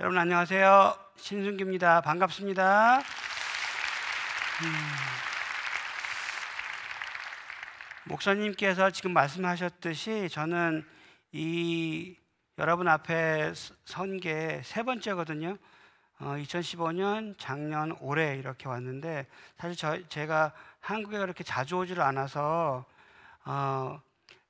여러분 안녕하세요. 신승기입니다 반갑습니다. 음, 목사님께서 지금 말씀하셨듯이 저는 이 여러분 앞에 선 게 세 번째거든요. 어, 2015년, 작년, 올해 이렇게 왔는데 사실 저, 제가 한국에 그렇게 자주 오지를 않아서 어,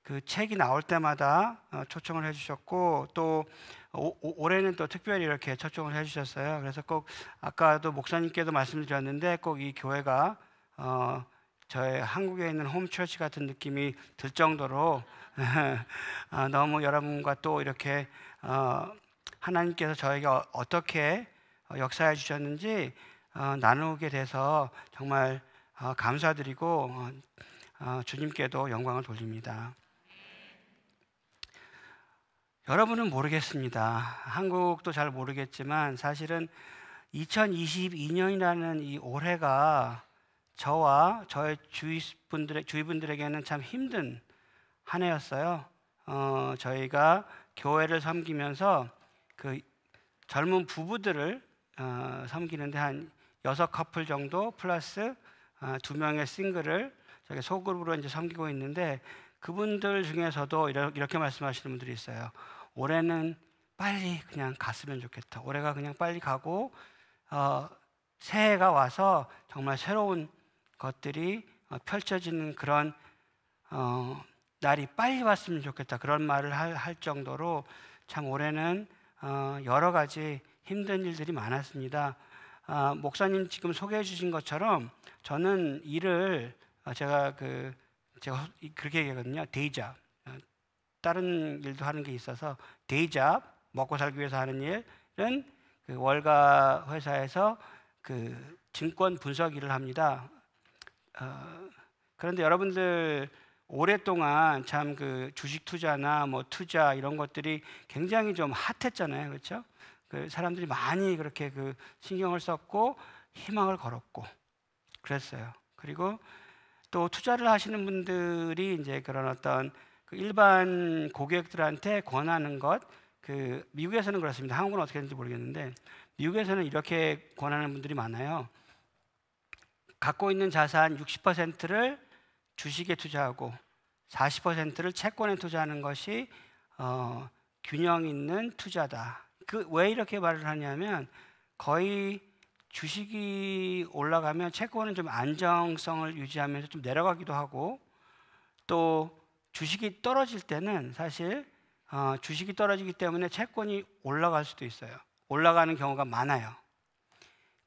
그 책이 나올 때마다 어, 초청을 해주셨고 또 오, 올해는 또 특별히 이렇게 초청을 해주셨어요. 그래서 꼭 아까도 목사님께도 말씀드렸는데 꼭 이 교회가 어, 저의 한국에 있는 홈처치 같은 느낌이 들 정도로 어, 너무 여러분과 또 이렇게 어, 하나님께서 저에게 어, 어떻게 역사해 주셨는지 나누게 돼서 정말 감사드리고 주님께도 영광을 돌립니다. 여러분은 모르겠습니다. 한국도 잘 모르겠지만 사실은 2022년이라는 이 올해가 저와 저의 주위 분들의 주위 분들에게는 참 힘든 한 해였어요. 어, 저희가 교회를 섬기면서 그 젊은 부부들을 어, 섬기는데 한 여섯 커플 정도 플러스 어, 두 명의 싱글을 저희 소그룹으로 이제 섬기고 있는데 그분들 중에서도 이렇게 말씀하시는 분들이 있어요. 올해는 빨리 그냥 갔으면 좋겠다. 올해가 그냥 빨리 가고 어, 새해가 와서 정말 새로운 것들이 어, 펼쳐지는 그런 어, 날이 빨리 왔으면 좋겠다. 그런 말을 할, 할 정도로 참 올해는 어, 여러 가지 힘든 일들이 많았습니다. 어, 목사님 지금 소개해 주신 것처럼 저는 일을 어, 제가 그 제가 그렇게 얘기하거든요. 데이잡. 어, 다른 일도 하는 게 있어서 데이잡, 먹고 살기 위해서 하는 일은 그 월가 회사에서 그 증권 분석 일을 합니다. 어, 그런데 여러분들 오랫동안 참그 주식 투자나 뭐 투자 이런 것들이 굉장히 좀 핫했잖아요. 그렇죠? 그 사람들이 많이 그렇게 그 신경을 썼고 희망을 걸었고 그랬어요. 그리고 또 투자를 하시는 분들이 이제 그런 어떤 그 일반 고객들한테 권하는 것, 그 미국에서는 그렇습니다. 한국은 어떻게 되는지 모르겠는데 미국에서는 이렇게 권하는 분들이 많아요. 갖고 있는 자산 60%를 주식에 투자하고 40%를 채권에 투자하는 것이 어, 균형 있는 투자다. 그 왜 이렇게 말을 하냐면 거의 주식이 올라가면 채권은 좀 안정성을 유지하면서 좀 내려가기도 하고 또 주식이 떨어질 때는 사실 어, 주식이 떨어지기 때문에 채권이 올라갈 수도 있어요. 올라가는 경우가 많아요.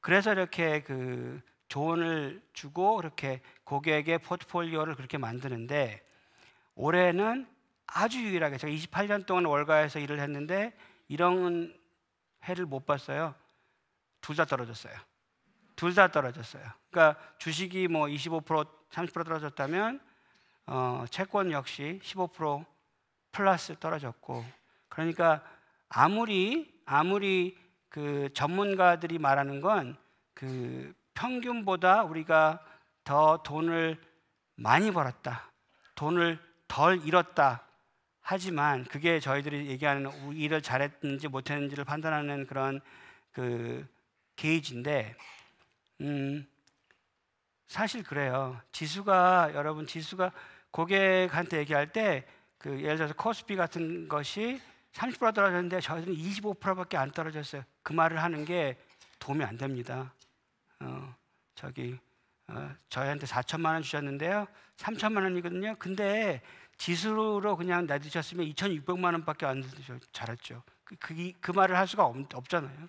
그래서 이렇게 그 조언을 주고 이렇게 고객의 포트폴리오를 그렇게 만드는데 올해는 아주 유일하게 제가 28년 동안 월가에서 일을 했는데 이런 해를 못 봤어요. 둘다 떨어졌어요. 둘 다 떨어졌어요. 그러니까 주식이 뭐 25% 30% 떨어졌다면 어, 채권 역시 15% 플러스 떨어졌고 그러니까 아무리 아무리 그 전문가들이 말하는 건 그 평균보다 우리가 더 돈을 많이 벌었다. 돈을 덜 잃었다. 하지만 그게 저희들이 얘기하는 일을 잘했는지 못했는지를 판단하는 그런 그 게이지인데 음, 사실 그래요. 지수가 여러분 지수가 고객한테 얘기할 때그 예를 들어서 코스피 같은 것이 30% 떨어졌는데 저희는 25%밖에 안 떨어졌어요. 그 말을 하는 게 도움이 안 됩니다. 어, 저기 어, 저희한테 4천만 원 주셨는데요. 3천만 원이거든요. 근데 지수로 그냥 내주셨으면 2,600만 원밖에 안 주셨죠. 잘했죠. 그, 그, 그 말을 할 수가 없, 없잖아요.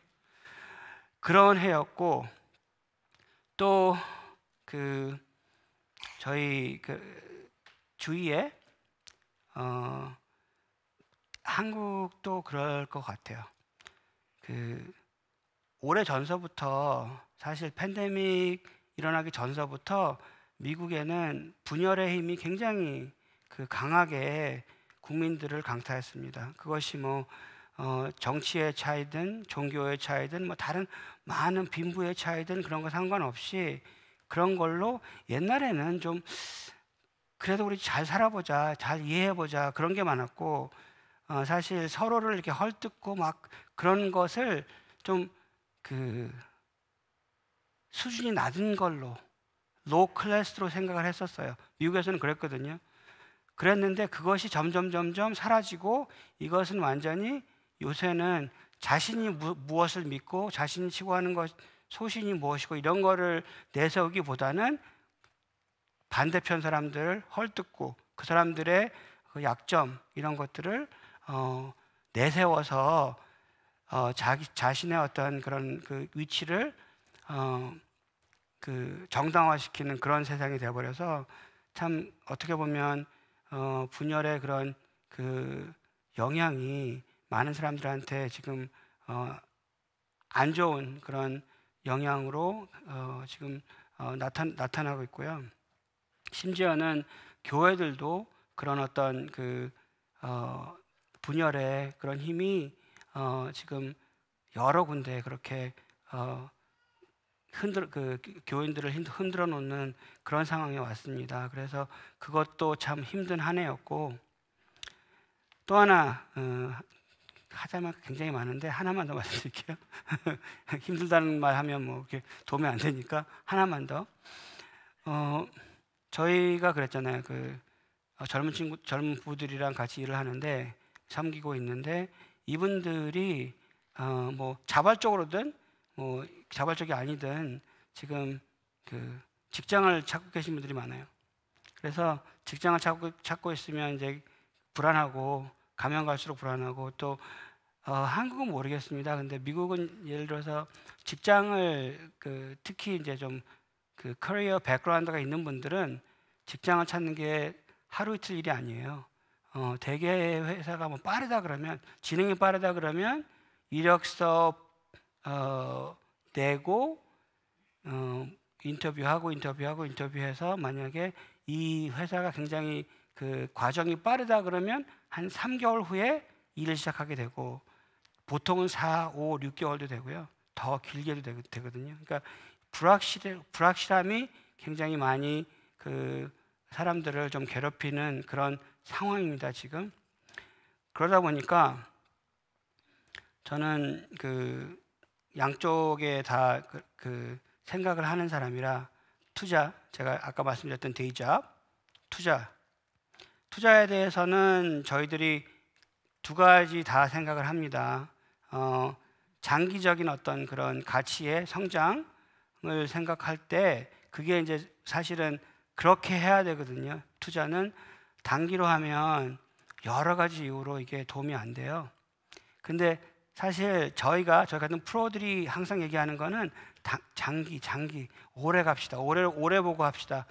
그런 해였고 또 그 저희 그 주위에 어 한국도 그럴 것 같아요. 그 올해 전서부터 사실 팬데믹 일어나기 전서부터 미국에는 분열의 힘이 굉장히 그 강하게 국민들을 강타했습니다. 그것이 뭐 어, 정치의 차이든 종교의 차이든 뭐 다른 많은 빈부의 차이든 그런 거 상관없이 그런 걸로 옛날에는 좀 그래도 우리 잘 살아보자, 잘 이해해보자 그런 게 많았고 어, 사실 서로를 이렇게 헐뜯고 막 그런 것을 좀 그 수준이 낮은 걸로 로우 클래스로 생각을 했었어요. 미국에서는 그랬거든요. 그랬는데 그것이 점점 점점 사라지고 이것은 완전히 요새는 자신이 무, 무엇을 믿고 자신이 치고하는 것 소신이 무엇이고 이런 거를 내세우기보다는 반대편 사람들을 헐뜯고 그 사람들의 그 약점 이런 것들을 어, 내세워서 어, 자기 자신의 어떤 그런 그 위치를 어, 그 정당화시키는 그런 세상이 되어버려서 참 어떻게 보면 어, 분열의 그런 그 영향이 많은 사람들한테 지금 어, 안 좋은 그런 영향으로 어, 지금 어, 나타, 나고 있고요. 심지어는 교회들도 그런 어떤 그 어, 분열의 그런 힘이 어, 지금 여러 군데 그렇게 어, 흔들 그 교인들을 흔들어 놓는 그런 상황에 왔습니다. 그래서 그것도 참 힘든 한 해였고 또 하나 어, 하자면 굉장히 많은데 하나만 더 말씀드릴게요. 힘들다는 말 하면 뭐 이렇게 도움이 안 되니까 하나만 더. 어, 저희가 그랬잖아요. 그 어, 젊은 친구, 젊은 부부들이랑 같이 일을 하는데 섬기고 있는데 이분들이 어, 뭐 자발적으로든 뭐 자발적이 아니든 지금 그 직장을 찾고 계신 분들이 많아요. 그래서 직장을 찾고, 찾고 있으면 이제 불안하고 가면 갈수록 불안하고 또 어, 한국은 모르겠습니다. 근데 미국은 예를 들어서 직장을 그 특히 이제 좀그 커리어 백그라운드가 있는 분들은 직장을 찾는 게 하루 이틀 일이 아니에요. 어, 대개 회사가 뭐 빠르다 그러면 진행이 빠르다 그러면 이력서 어, 내고 어, 인터뷰하고 인터뷰하고 인터뷰해서 만약에 이 회사가 굉장히 그 과정이 빠르다 그러면 한 3개월 후에 일을 시작하게 되고 보통은 4, 5, 6개월도 되고요. 더 길게도 되, 거든요 그러니까 불확실 불확실함이 굉장히 많이 그 사람들을 좀 괴롭히는 그런 상황입니다, 지금. 그러다 보니까 저는 그 양쪽에 다그 그 생각을 하는 사람이라 투자 제가 아까 말씀드렸던 데이잡 투자 투자에 대해서는 저희들이 두 가지 다 생각을 합니다. 어, 장기적인 어떤 그런 가치의 성장을 생각할 때 그게 이제 사실은 그렇게 해야 되거든요. 투자는 단기로 하면 여러 가지 이유로 이게 도움이 안 돼요. 근데 사실 저희가 저희 같은 프로들이 항상 얘기하는 거는 다, 장기 장기 오래 갑시다. 오래 오래 보고 합시다.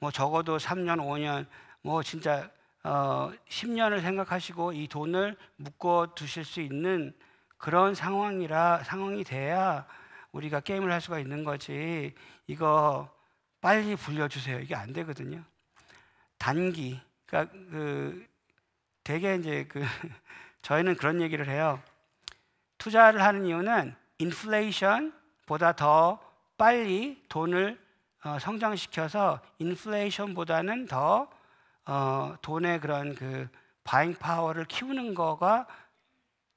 뭐 적어도 3년, 5년 뭐 진짜 어, 10년을 생각하시고 이 돈을 묶어 두실 수 있는 그런 상황이라 상황이 돼야 우리가 게임을 할 수가 있는 거지. 이거 빨리 불려주세요. 이게 안 되거든요. 단기. 그러니까 그 되게 이제 그 저희는 그런 얘기를 해요. 투자를 하는 이유는 인플레이션보다 더 빨리 돈을 어, 성장시켜서 인플레이션보다는 더 어, 돈의 그런 그 바잉 파워를 키우는 거가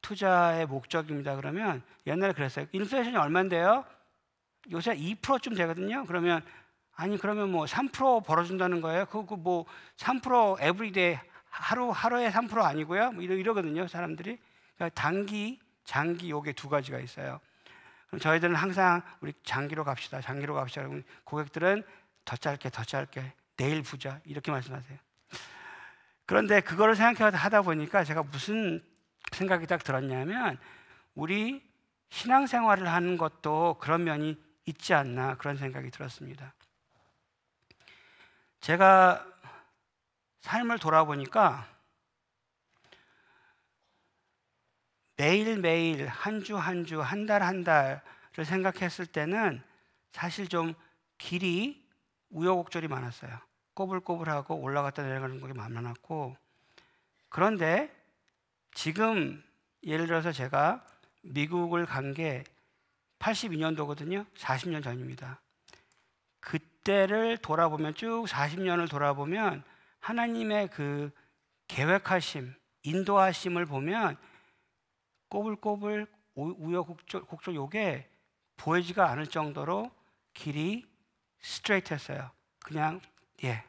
투자의 목적입니다. 그러면 옛날에 그랬어요. 인플레이션이 얼마인데요? 요새 2%쯤 되거든요. 그러면 아니 그러면 뭐 3% 벌어준다는 거예요. 그거 뭐 3% 에브리데이 하루 하루에 3% 아니고요. 뭐 이러, 이러거든요. 사람들이 그러니까 단기, 장기 요게 두 가지가 있어요. 그럼 저희들은 항상 우리 장기로 갑시다. 장기로 갑시다. 고객들은 더 짧게 더 짧게 내일 부자 이렇게 말씀하세요. 그런데 그거를 생각하다 보니까 제가 무슨 생각이 딱 들었냐면 우리 신앙생활을 하는 것도 그런 면이 있지 않나 그런 생각이 들었습니다. 제가 삶을 돌아보니까 매일매일 한 주 한 주 한 달 한 달을 생각했을 때는 사실 좀 길이 우여곡절이 많았어요. 꼬불꼬불하고 올라갔다 내려가는 게 많았고 그런데 지금 예를 들어서 제가 미국을 간 게 82년도거든요. 40년 전입니다. 그때를 돌아보면 쭉 40년을 돌아보면 하나님의 그 계획하심, 인도하심을 보면 꼬불꼬불 우여곡절 요게 보이지가 않을 정도로 길이 스트레이트했어요. 그냥 예.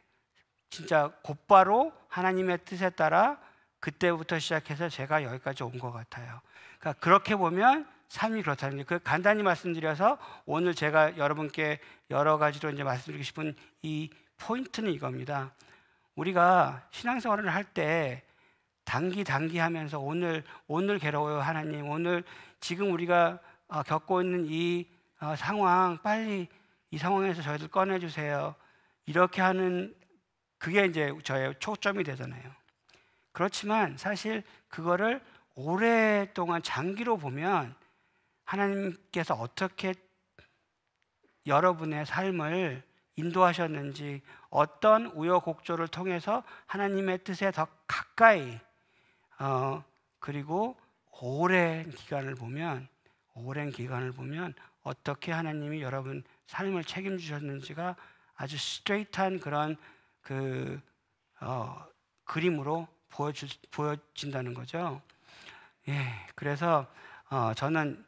진짜 곧바로 하나님의 뜻에 따라 그때부터 시작해서 제가 여기까지 온 것 같아요. 그러니까 그렇게 보면 삶이 그렇다는 그 간단히 말씀드려서 오늘 제가 여러분께 여러 가지로 이제 말씀드리고 싶은 이 포인트는 이겁니다. 우리가 신앙생활을 할 때 단기 단기 하면서 오늘 오늘 괴로워요 하나님 오늘 지금 우리가 어, 겪고 있는 이 어, 상황 빨리 이 상황에서 저희들 꺼내주세요. 이렇게 하는 그게 이제 저의 초점이 되잖아요. 그렇지만 사실 그거를 오랫동안 장기로 보면 하나님께서 어떻게 여러분의 삶을 인도하셨는지 어떤 우여곡절을 통해서 하나님의 뜻에 더 가까이 어, 그리고 오랜 기간을 보면 오랜 기간을 보면 어떻게 하나님이 여러분 삶을 책임지셨는지가 아주 스트레이트한 그런 그 어, 그림으로 보여주, 보여진다는 거죠. 예, 그래서 어, 저는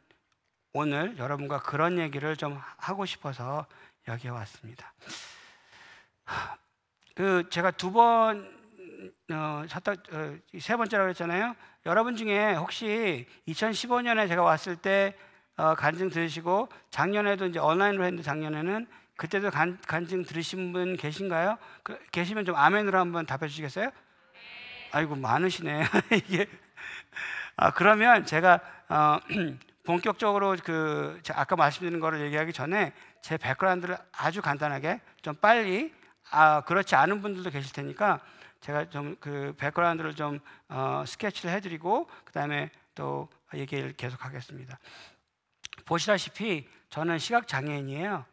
오늘 여러분과 그런 얘기를 좀 하고 싶어서 여기 왔습니다. 그 제가 두번 어, 어 세 번째라고 했잖아요. 여러분 중에 혹시 2015년에 제가 왔을 때 어, 간증 들으시고 작년에도 이제 온라인으로 했는데 작년에는 그때도 간, 간증 들으신 분 계신가요? 그, 계시면 좀 아멘으로 한번 답해 주시겠어요? 아이고 많으시네 이게 아 그러면 제가 어, 본격적으로 그 아까 말씀드린 거를 얘기하기 전에 제 백그라운드를 아주 간단하게 좀 빨리 아 그렇지 않은 분들도 계실 테니까 제가 좀 그 백그라운드를 좀 어, 스케치를 해드리고 그 다음에 또 얘기를 계속하겠습니다. 보시다시피 저는 시각 장애인이에요.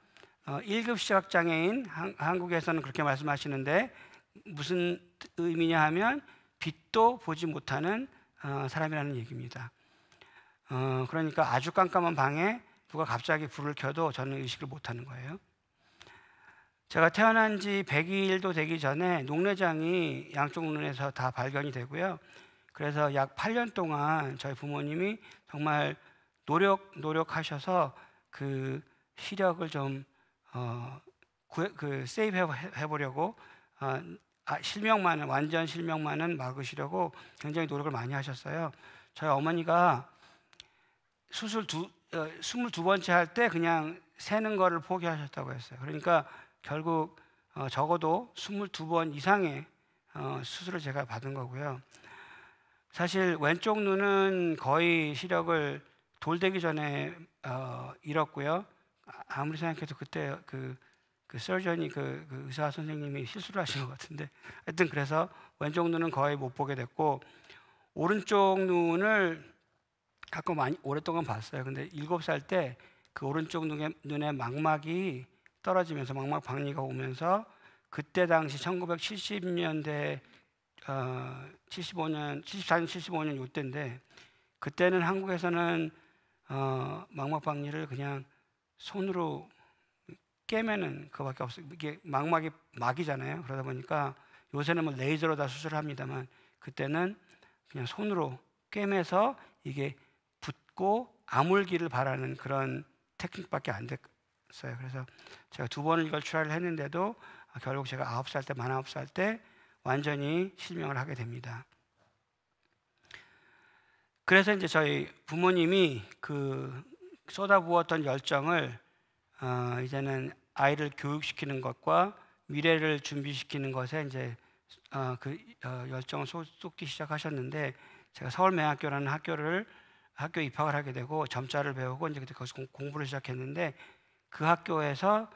1급 어, 시각 장애인 한, 국에서는 그렇게 말씀하시는데 무슨 의미냐 하면 빛도 보지 못하는 어, 사람이라는 얘기입니다. 어, 그러니까 아주 깜깜한 방에 누가 갑자기 불을 켜도 저는 의식을 못하는 거예요. 제가 태어난 지 100일도 되기 전에 녹내장이 양쪽 눈에서 다 발견이 되고요. 그래서 약 8년 동안 저희 부모님이 정말 노력 노력하셔서 그 시력을 좀 어, 그 세이브 해보려고 어, 아, 실명만은 완전 실명만은 막으시려고 굉장히 노력을 많이 하셨어요. 저희 어머니가 수술 두, 어, 22번째 할 때 그냥 세는 거를 포기하셨다고 했어요. 그러니까 결국 어, 적어도 22번 이상의 어, 수술을 제가 받은 거고요. 사실 왼쪽 눈은 거의 시력을 돌되기 전에 어, 잃었고요. 아, 아무리 생각해도 그때 그, 그 서전이 그, 그 의사 선생님이 실수를 하신 것 같은데 하여튼 그래서 왼쪽 눈은 거의 못 보게 됐고 오른쪽 눈을 가끔 많이, 오랫동안 봤어요. 근데 일곱 살 때 그 오른쪽 눈에, 눈에 망막이 떨어지면서 망막 박리가 오면서 그때 당시 1970년대 어, 75년, 74년, 75년 요때인데 그때는 한국에서는 어, 망막 박리를 그냥 손으로 깨면은 그밖에 없어 이게 망막이 막이잖아요. 그러다 보니까 요새는 뭐 레이저로 다 수술을 합니다만 그때는 그냥 손으로 꿰매서 이게 붙고 아물기를 바라는 그런 테크닉밖에 안 됐어요. 그래서 제가 두 번을 이걸 출하를 했는데도 아, 결국 제가 아홉 살 때, 만 아홉 살 때 완전히 실명을 하게 됩니다. 그래서 이제 저희 부모님이 그 쏟아부었던 열정을 어, 이제는 아이를 교육시키는 것과 미래를 준비시키는 것에 이제 어, 그 어, 열정을 쏟기 시작하셨는데 제가 서울매학교라는 학교를 학교 입학을 하게 되고 점자를 배우고 이제 그때 거기서 공, 부를 시작했는데 그 학교에서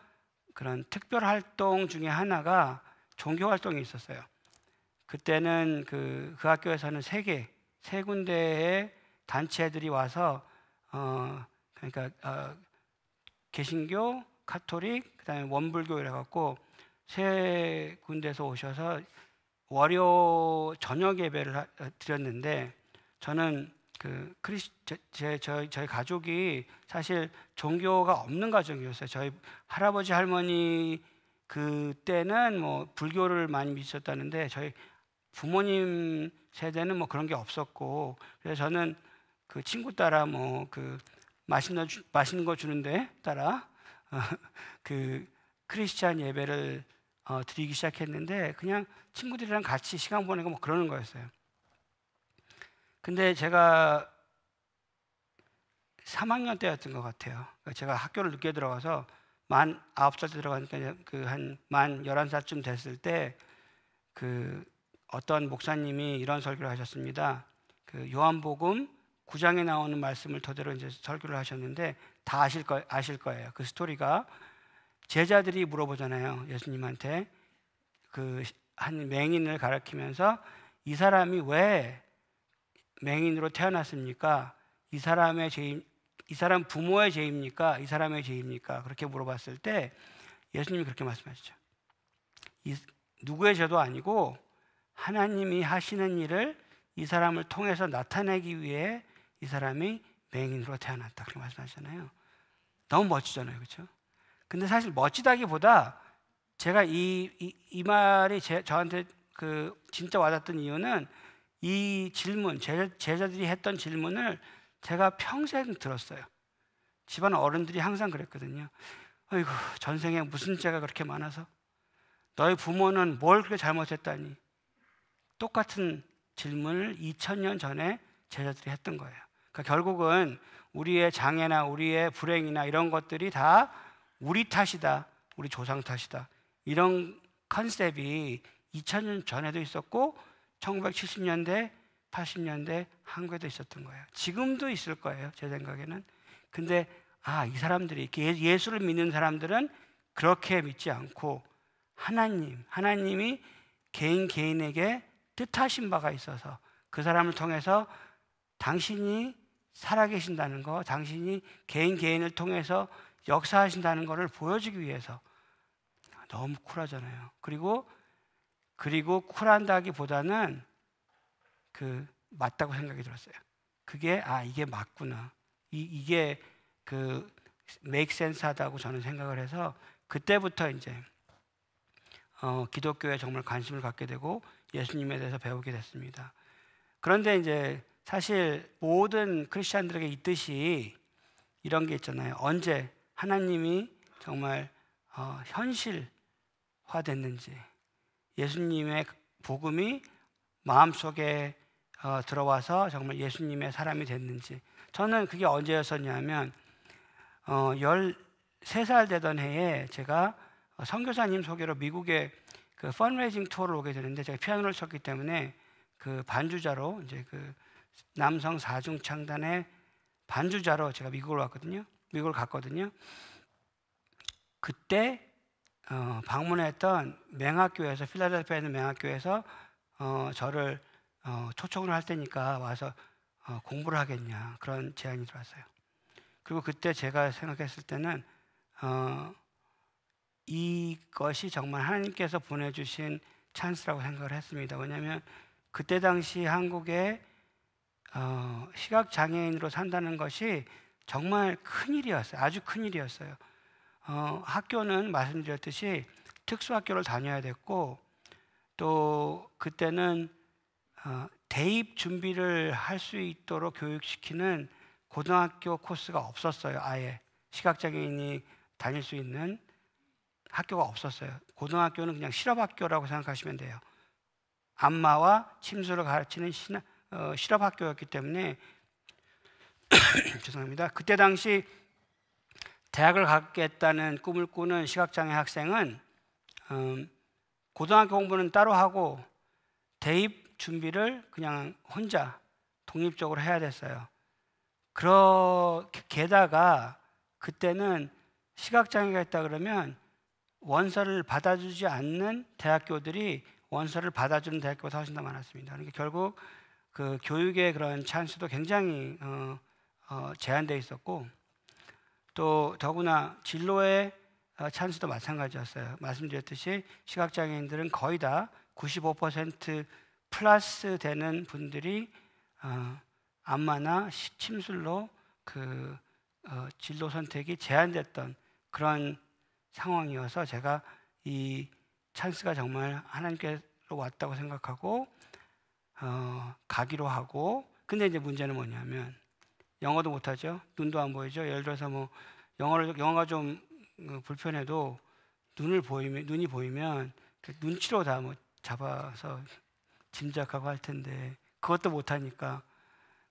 그런 특별 활동 중에 하나가 종교 활동이 있었어요. 그때는 그, 그 학교에서는 세 개, 세 군데의 단체들이 와서 어, 그러니까 어, 개신교, 카톨릭, 그다음에 원불교래 갖고 세 군데서 오셔서 월요 저녁 예배를 하, 어, 드렸는데 저는 그 크리스 제, 저희, 저희 가족이 사실 종교가 없는 가정이었어요. 저희 할아버지 할머니 그때는 뭐 불교를 많이 믿었다는데 저희 부모님 세대는 뭐 그런 게 없었고 그래서 저는 그 친구 따라 뭐그 맛있는, 맛있는 거 주는데 따라 어, 그 크리스찬 예배를 어, 드리기 시작했는데 그냥 친구들이랑 같이 시간 보내고 뭐 그러는 거였어요. 근데 제가 3학년 때였던 것 같아요. 그러니까 제가 학교를 늦게 들어가서 만 9살 때 들어가니까 그 한 만 11살쯤 됐을 때 그 어떤 목사님이 이런 설교를 하셨습니다. 그 요한복음 9장에 나오는 말씀을 토대로 이제 설교를 하셨는데 다 아실, 거, 아실 거예요. 그 스토리가 제자들이 물어보잖아요. 예수님한테 그 한 맹인을 가리키면서 이 사람이 왜 맹인으로 태어났습니까? 이 사람의 죄 이 사람 부모의 죄입니까? 이 사람의 죄입니까? 그렇게 물어봤을 때 예수님이 그렇게 말씀하시죠. 이, 누구의 죄도 아니고 하나님이 하시는 일을 이 사람을 통해서 나타내기 위해 이 사람이 맹인으로 태어났다. 그렇게 말씀하잖아요. 셨 너무 멋지잖아요. 그렇죠? 근데 사실 멋지다기보다 제가 이, 이, 이 말이 제, 저한테 그 진짜 와닿던 이유는 이 질문, 제자, 제자들이 했던 질문을 제가 평생 들었어요. 집안 어른들이 항상 그랬거든요. 아이고, 전생에 무슨 죄가 그렇게 많아서 너희 부모는 뭘 그렇게 잘못했다니. 똑같은 질문을 2000년 전에 제자들이 했던 거예요. 그러니까 결국은 우리의 장애나 우리의 불행이나 이런 것들이 다 우리 탓이다, 우리 조상 탓이다. 이런 컨셉이 2000년 전에도 있었고 1970년대, 80년대 한국에도 있었던 거예요. 지금도 있을 거예요, 제 생각에는. 근데 아, 이 사람들이 예, 예수를 믿는 사람들은 그렇게 믿지 않고 하나님, 하나님이 개인 개인에게 뜻하신 바가 있어서 그 사람을 통해서 당신이 살아계신다는 거, 당신이 개인 개인을 통해서 역사하신다는 것을 보여주기 위해서 아, 너무 쿨하잖아요. 그리고 그리고 쿨한다기보다는 그 맞다고 생각이 들었어요. 그게 아 이게 맞구나. 이 이게 그 make sense 하다고 저는 생각을 해서 그때부터 이제 어, 기독교에 정말 관심을 갖게 되고 예수님에 대해서 배우게 됐습니다. 그런데 이제 사실 모든 크리스천들에게 있듯이 이런 게 있잖아요. 언제 하나님이 정말 어, 현실화됐는지 예수님의 복음이 마음속에 어, 들어와서 정말 예수님의 사람이 됐는지 저는 그게 언제였었냐면 어, 13살 되던 해에 제가 선교사님 소개로 미국에 그 펀레이징 투어를 오게 되는데 제가 피아노를 쳤기 때문에 그 반주자로 이제 그 남성 사중 창단의 반주자로 제가 미국을 왔거든요. 미국을 갔거든요. 그때 어, 방문했던 맹학교에서 필라델피아에 있는 맹학교에서 어, 저를 어, 초청을 할 테니까 와서 어, 공부를 하겠냐 그런 제안이 들어왔어요. 그리고 그때 제가 생각했을 때는 어, 이것이 정말 하나님께서 보내주신 찬스라고 생각을 했습니다. 왜냐하면 그때 당시 한국에 어, 시각 장애인으로 산다는 것이 정말 큰 일이었어요. 아주 큰 일이었어요. 어, 학교는 말씀드렸듯이 특수학교를 다녀야 됐고 또 그때는 어, 대입 준비를 할 수 있도록 교육시키는 고등학교 코스가 없었어요. 아예 시각장애인이 다닐 수 있는 학교가 없었어요. 고등학교는 그냥 실업학교라고 생각하시면 돼요. 안마와 침수를 가르치는 신학, 어, 실업 학교였기 때문에 죄송합니다. 그때 당시 대학을 갖겠다는 꿈을 꾸는 시각장애 학생은 음, 고등학교 공부는 따로 하고 대입 준비를 그냥 혼자 독립적으로 해야 됐어요. 그렇게 게다가 그때는 시각장애가 있다 그러면 원서를 받아주지 않는 대학교들이 원서를 받아주는 대학교가 훨씬 더 많았습니다. 그러니까 결국 그 교육의 그런 찬스도 굉장히 어, 어, 제한되어 있었고 또 더구나 진로의 어, 찬스도 마찬가지였어요. 말씀드렸듯이 시각장애인들은 거의 다 95% 플러스 되는 분들이 어, 안마나 침술로 그 어, 진로 선택이 제한됐던 그런 상황이어서 제가 이 찬스가 정말 하나님께로 왔다고 생각하고 어, 가기로 하고 근데 이제 문제는 뭐냐면 영어도 못하죠. 눈도 안 보이죠. 예를 들어서 뭐 영어를 영어가 좀 어, 불편해도 눈을 보이면 눈이 보이면 그 눈치로 다 뭐 잡아서 짐작하고 할 텐데 그것도 못하니까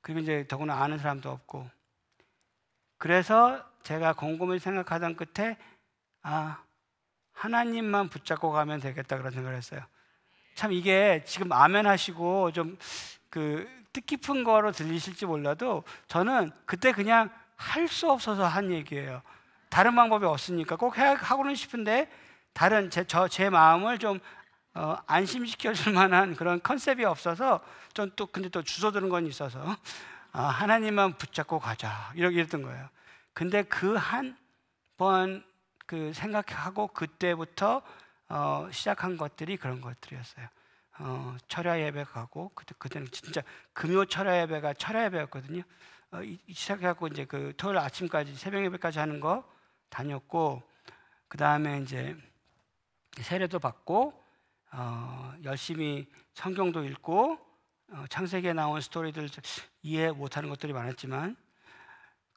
그리고 이제 더구나 아는 사람도 없고 그래서 제가 곰곰이 생각하던 끝에 아 하나님만 붙잡고 가면 되겠다 그런 생각을 했어요. 참 이게 지금 아멘 하시고 좀 그 뜻깊은 거로 들리실지 몰라도 저는 그때 그냥 할 수 없어서 한 얘기예요. 다른 방법이 없으니까 꼭 해, 하고는 싶은데 다른 제, 저, 제 마음을 좀 어, 안심시켜줄 만한 그런 컨셉이 없어서 좀또 근데 또주워 들은 건 있어서 아, 하나님만 붙잡고 가자 이렇게 이던 거예요. 근데 그 한 번그 그 생각하고 그때부터 어, 시작한 것들이 그런 것들이었어요. 어, 철야 예배 가고 그때 그때는 진짜 금요 철야 예배가 철야 예배였거든요. 어, 시작해고 이제 그 토요일 아침까지 새벽 예배까지 하는 거 다녔고 그 다음에 이제 세례도 받고 어, 열심히 성경도 읽고 어, 창세기에 나온 스토리들 이해 못하는 것들이 많았지만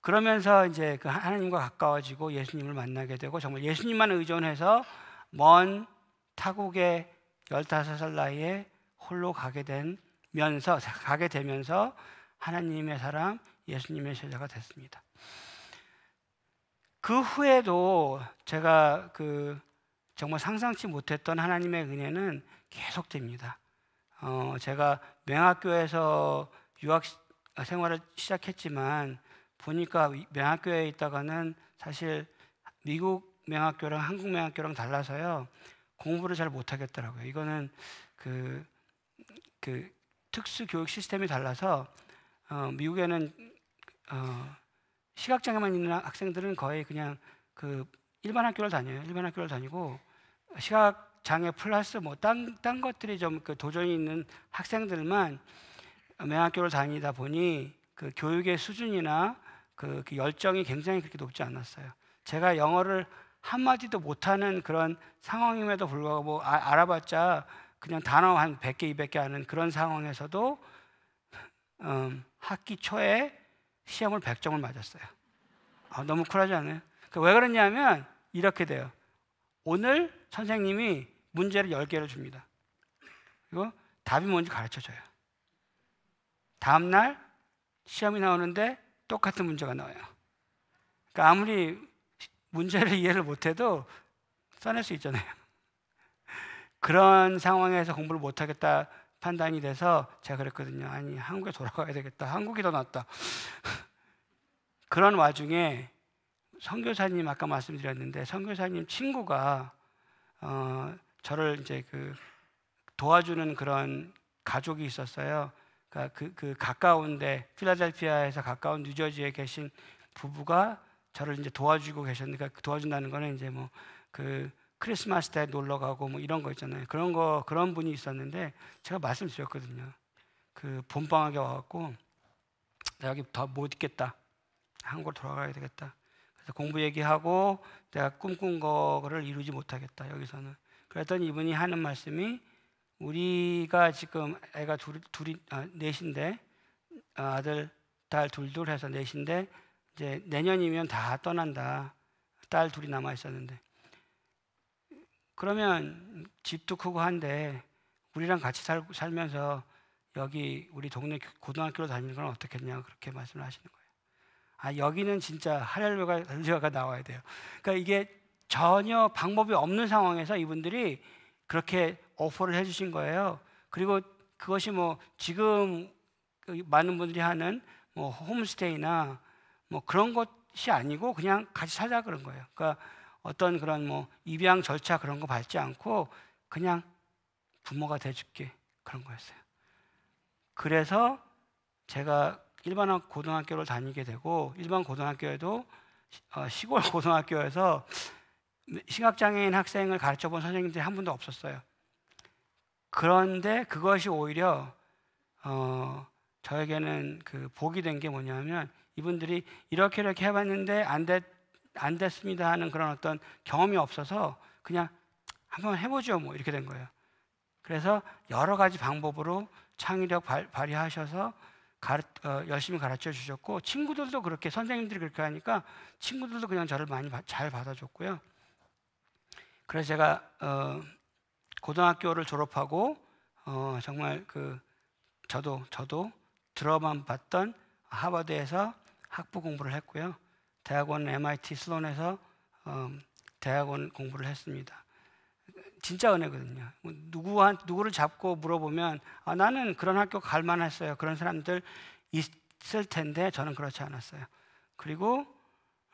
그러면서 이제 그 하나님과 가까워지고 예수님을 만나게 되고 정말 예수님만 의존해서 먼 타국에 15살 나이에 홀로 가게 되면서 가게 되면서 하나님의 사람 예수님의 제자가 됐습니다. 그 후에도 제가 그 정말 상상치 못했던 하나님의 은혜는 계속됩니다. 어, 제가 명학교에서 유학 아, 생활을 시작했지만 보니까 명학교에 있다가는 사실 미국 명학교랑 한국 명학교랑 달라서요 공부를 잘 못하겠더라고요. 이거는 그, 그 특수 교육 시스템이 달라서 어, 미국에는 어, 시각장애만 있는 학생들은 거의 그냥 그 일반 학교를 다녀요. 일반 학교를 다니고 시각장애 플러스 뭐딴딴 것들이 좀 그 도전이 있는 학생들만 명학교를 다니다 보니 그 교육의 수준이나 그, 그 열정이 굉장히 그렇게 높지 않았어요. 제가 영어를 한마디도 못하는 그런 상황임에도 불구하고 뭐 아, 알아봤자 그냥 단어 한 100개, 200개 하는 그런 상황에서도 음, 학기 초에 시험을 100점을 맞았어요. 아, 너무 쿨하지 않아요? 그러니까 왜 그러냐면 이렇게 돼요. 오늘 선생님이 문제를 10개를 줍니다. 그리고 답이 뭔지 가르쳐줘요. 다음날 시험이 나오는데 똑같은 문제가 나와요. 그러니까 아무리 문제를 이해를 못해도 써낼 수 있잖아요. 그런 상황에서 공부를 못하겠다 판단이 돼서 제가 그랬거든요. 아니, 한국에 돌아가야 되겠다. 한국이 더 낫다. 그런 와중에 선교사님 아까 말씀드렸는데 선교사님 친구가 어, 저를 이제 그 도와주는 그런 가족이 있었어요. 그러니까 그, 그 가까운데 필라델피아에서 가까운 뉴저지에 계신 부부가 저를 이제 도와주고 계셨으니까 그 도와준다는 거는 이제 뭐 그 크리스마스 때 놀러 가고 뭐 이런 거 있잖아요. 그런 거 그런 분이 있었는데 제가 말씀드렸거든요. 그본방학에 와갖고 나 여기 더 못 있겠다. 한국으로 돌아가야 되겠다. 그래서 공부 얘기하고 내가 꿈꾼 거를 이루지 못하겠다. 여기서는. 그랬더니 이분이 하는 말씀이 우리가 지금 애가 둘, 둘이 아, 넷인데 어, 아들 딸 둘둘 해서 넷인데 이제 내년이면 다 떠난다. 딸 둘이 남아 있었는데. 그러면 집도 크고 한데 우리랑 같이 살, 살면서 여기 우리 동네 고등학교로 다니는 건 어떻겠냐 그렇게 말씀을 하시는 거예요. 아 여기는 진짜 할렐루야가, 할렐루야가 나와야 돼요. 그러니까 이게 전혀 방법이 없는 상황에서 이분들이 그렇게 오퍼를 해주신 거예요. 그리고 그것이 뭐 지금 그 많은 분들이 하는 뭐 홈스테이나 뭐 그런 것이 아니고 그냥 같이 살자 그런 거예요. 그러니까 어떤 그런 뭐 입양 절차 그런 거 밟지 않고 그냥 부모가 돼줄게 그런 거였어요. 그래서 제가 일반 고등학교를 다니게 되고 일반 고등학교에도 어, 시골 고등학교에서 시각장애인 학생을 가르쳐 본 선생님들이 한 분도 없었어요. 그런데 그것이 오히려 어, 저에게는 그 복이 된 게 뭐냐면 이분들이 이렇게 이렇게 해봤는데 안, 됐, 안 됐습니다 하는 그런 어떤 경험이 없어서 그냥 한번 해보죠 뭐 이렇게 된 거예요. 그래서 여러 가지 방법으로 창의력 발, 발휘하셔서 가르, 어, 열심히 가르쳐 주셨고 친구들도 그렇게 선생님들이 그렇게 하니까 친구들도 그냥 저를 많이 바, 잘 받아줬고요. 그래서 제가 어, 고등학교를 졸업하고 어, 정말 그 저도 저도 들어만 봤던 하버드에서 학부 공부를 했고요. 대학원 MIT 슬론에서 어, 대학원 공부를 했습니다. 진짜 은혜거든요. 뭐 누구한 누구를 잡고 물어보면 아, 나는 그런 학교 갈 만했어요. 그런 사람들 있을 텐데 저는 그렇지 않았어요. 그리고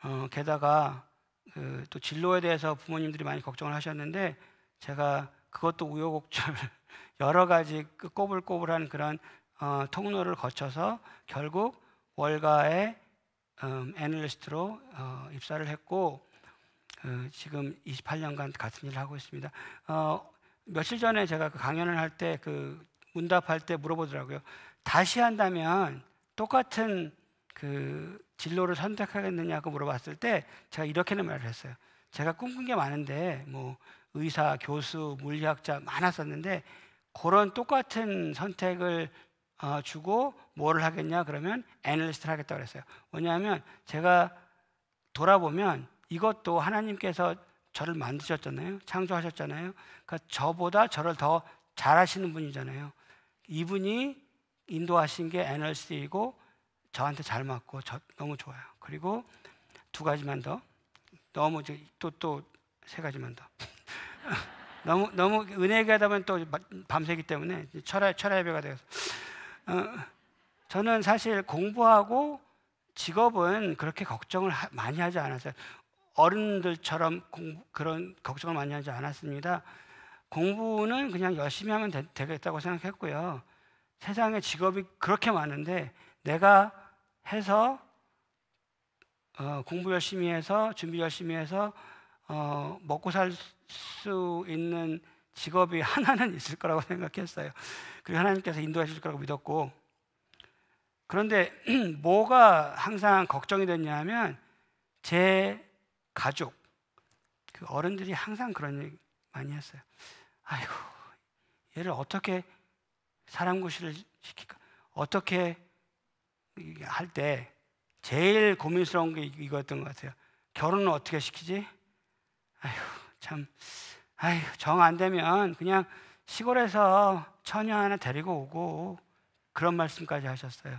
어, 게다가 그, 또 진로에 대해서 부모님들이 많이 걱정을 하셨는데 제가 그것도 우여곡절 여러 가지 그 꼬불꼬불한 그런 어, 통로를 거쳐서 결국 월가의 음, 애널리스트로 어, 입사를 했고 어, 지금 28년간 같은 일을 하고 있습니다. 어, 며칠 전에 제가 그 강연을 할 때 그 문답할 때 물어보더라고요. 다시 한다면 똑같은 그 진로를 선택하겠느냐고 물어봤을 때 제가 이렇게는 말을 했어요. 제가 꿈꾼 게 많은데 뭐 의사, 교수, 물리학자 많았었는데 그런 똑같은 선택을 아, 주고 뭐를 하겠냐 그러면 애널리스트를 하겠다고 그랬어요. 왜냐하면 제가 돌아보면 이것도 하나님께서 저를 만드셨잖아요. 창조하셨잖아요. 그러니까 저보다 저를 더 잘하시는 분이잖아요. 이분이 인도하신 게 애널리스트이고 저한테 잘 맞고 저, 너무 좋아요. 그리고 두 가지만 더 너무 또 또 세 가지만 더 너무 너무 은혜가 다면또 밤새기 때문에 철야 철야 배가 돼서 어, 저는 사실 공부하고 직업은 그렇게 걱정을 많이 하지 않았어요. 어른들처럼 공부, 그런 걱정을 많이 하지 않았습니다. 공부는 그냥 열심히 하면 되, 겠다고 생각했고요. 세상에 직업이 그렇게 많은데 내가 해서 어, 공부 열심히 해서 준비 열심히 해서 어, 먹고 살 수 있는 직업이 하나는 있을 거라고 생각했어요. 그리고 하나님께서 인도하실 거라고 믿었고. 그런데 뭐가 항상 걱정이 됐냐면 제 가족, 그 어른들이 항상 그런 얘기 많이 했어요. 아이고, 얘를 어떻게 사람 구실을 시킬까? 어떻게 할 때 제일 고민스러운 게 이거였던 것 같아요. 결혼은 어떻게 시키지? 아휴, 참 아휴, 정안 되면 그냥 시골에서 처녀 하나 데리고 오고 그런 말씀까지 하셨어요.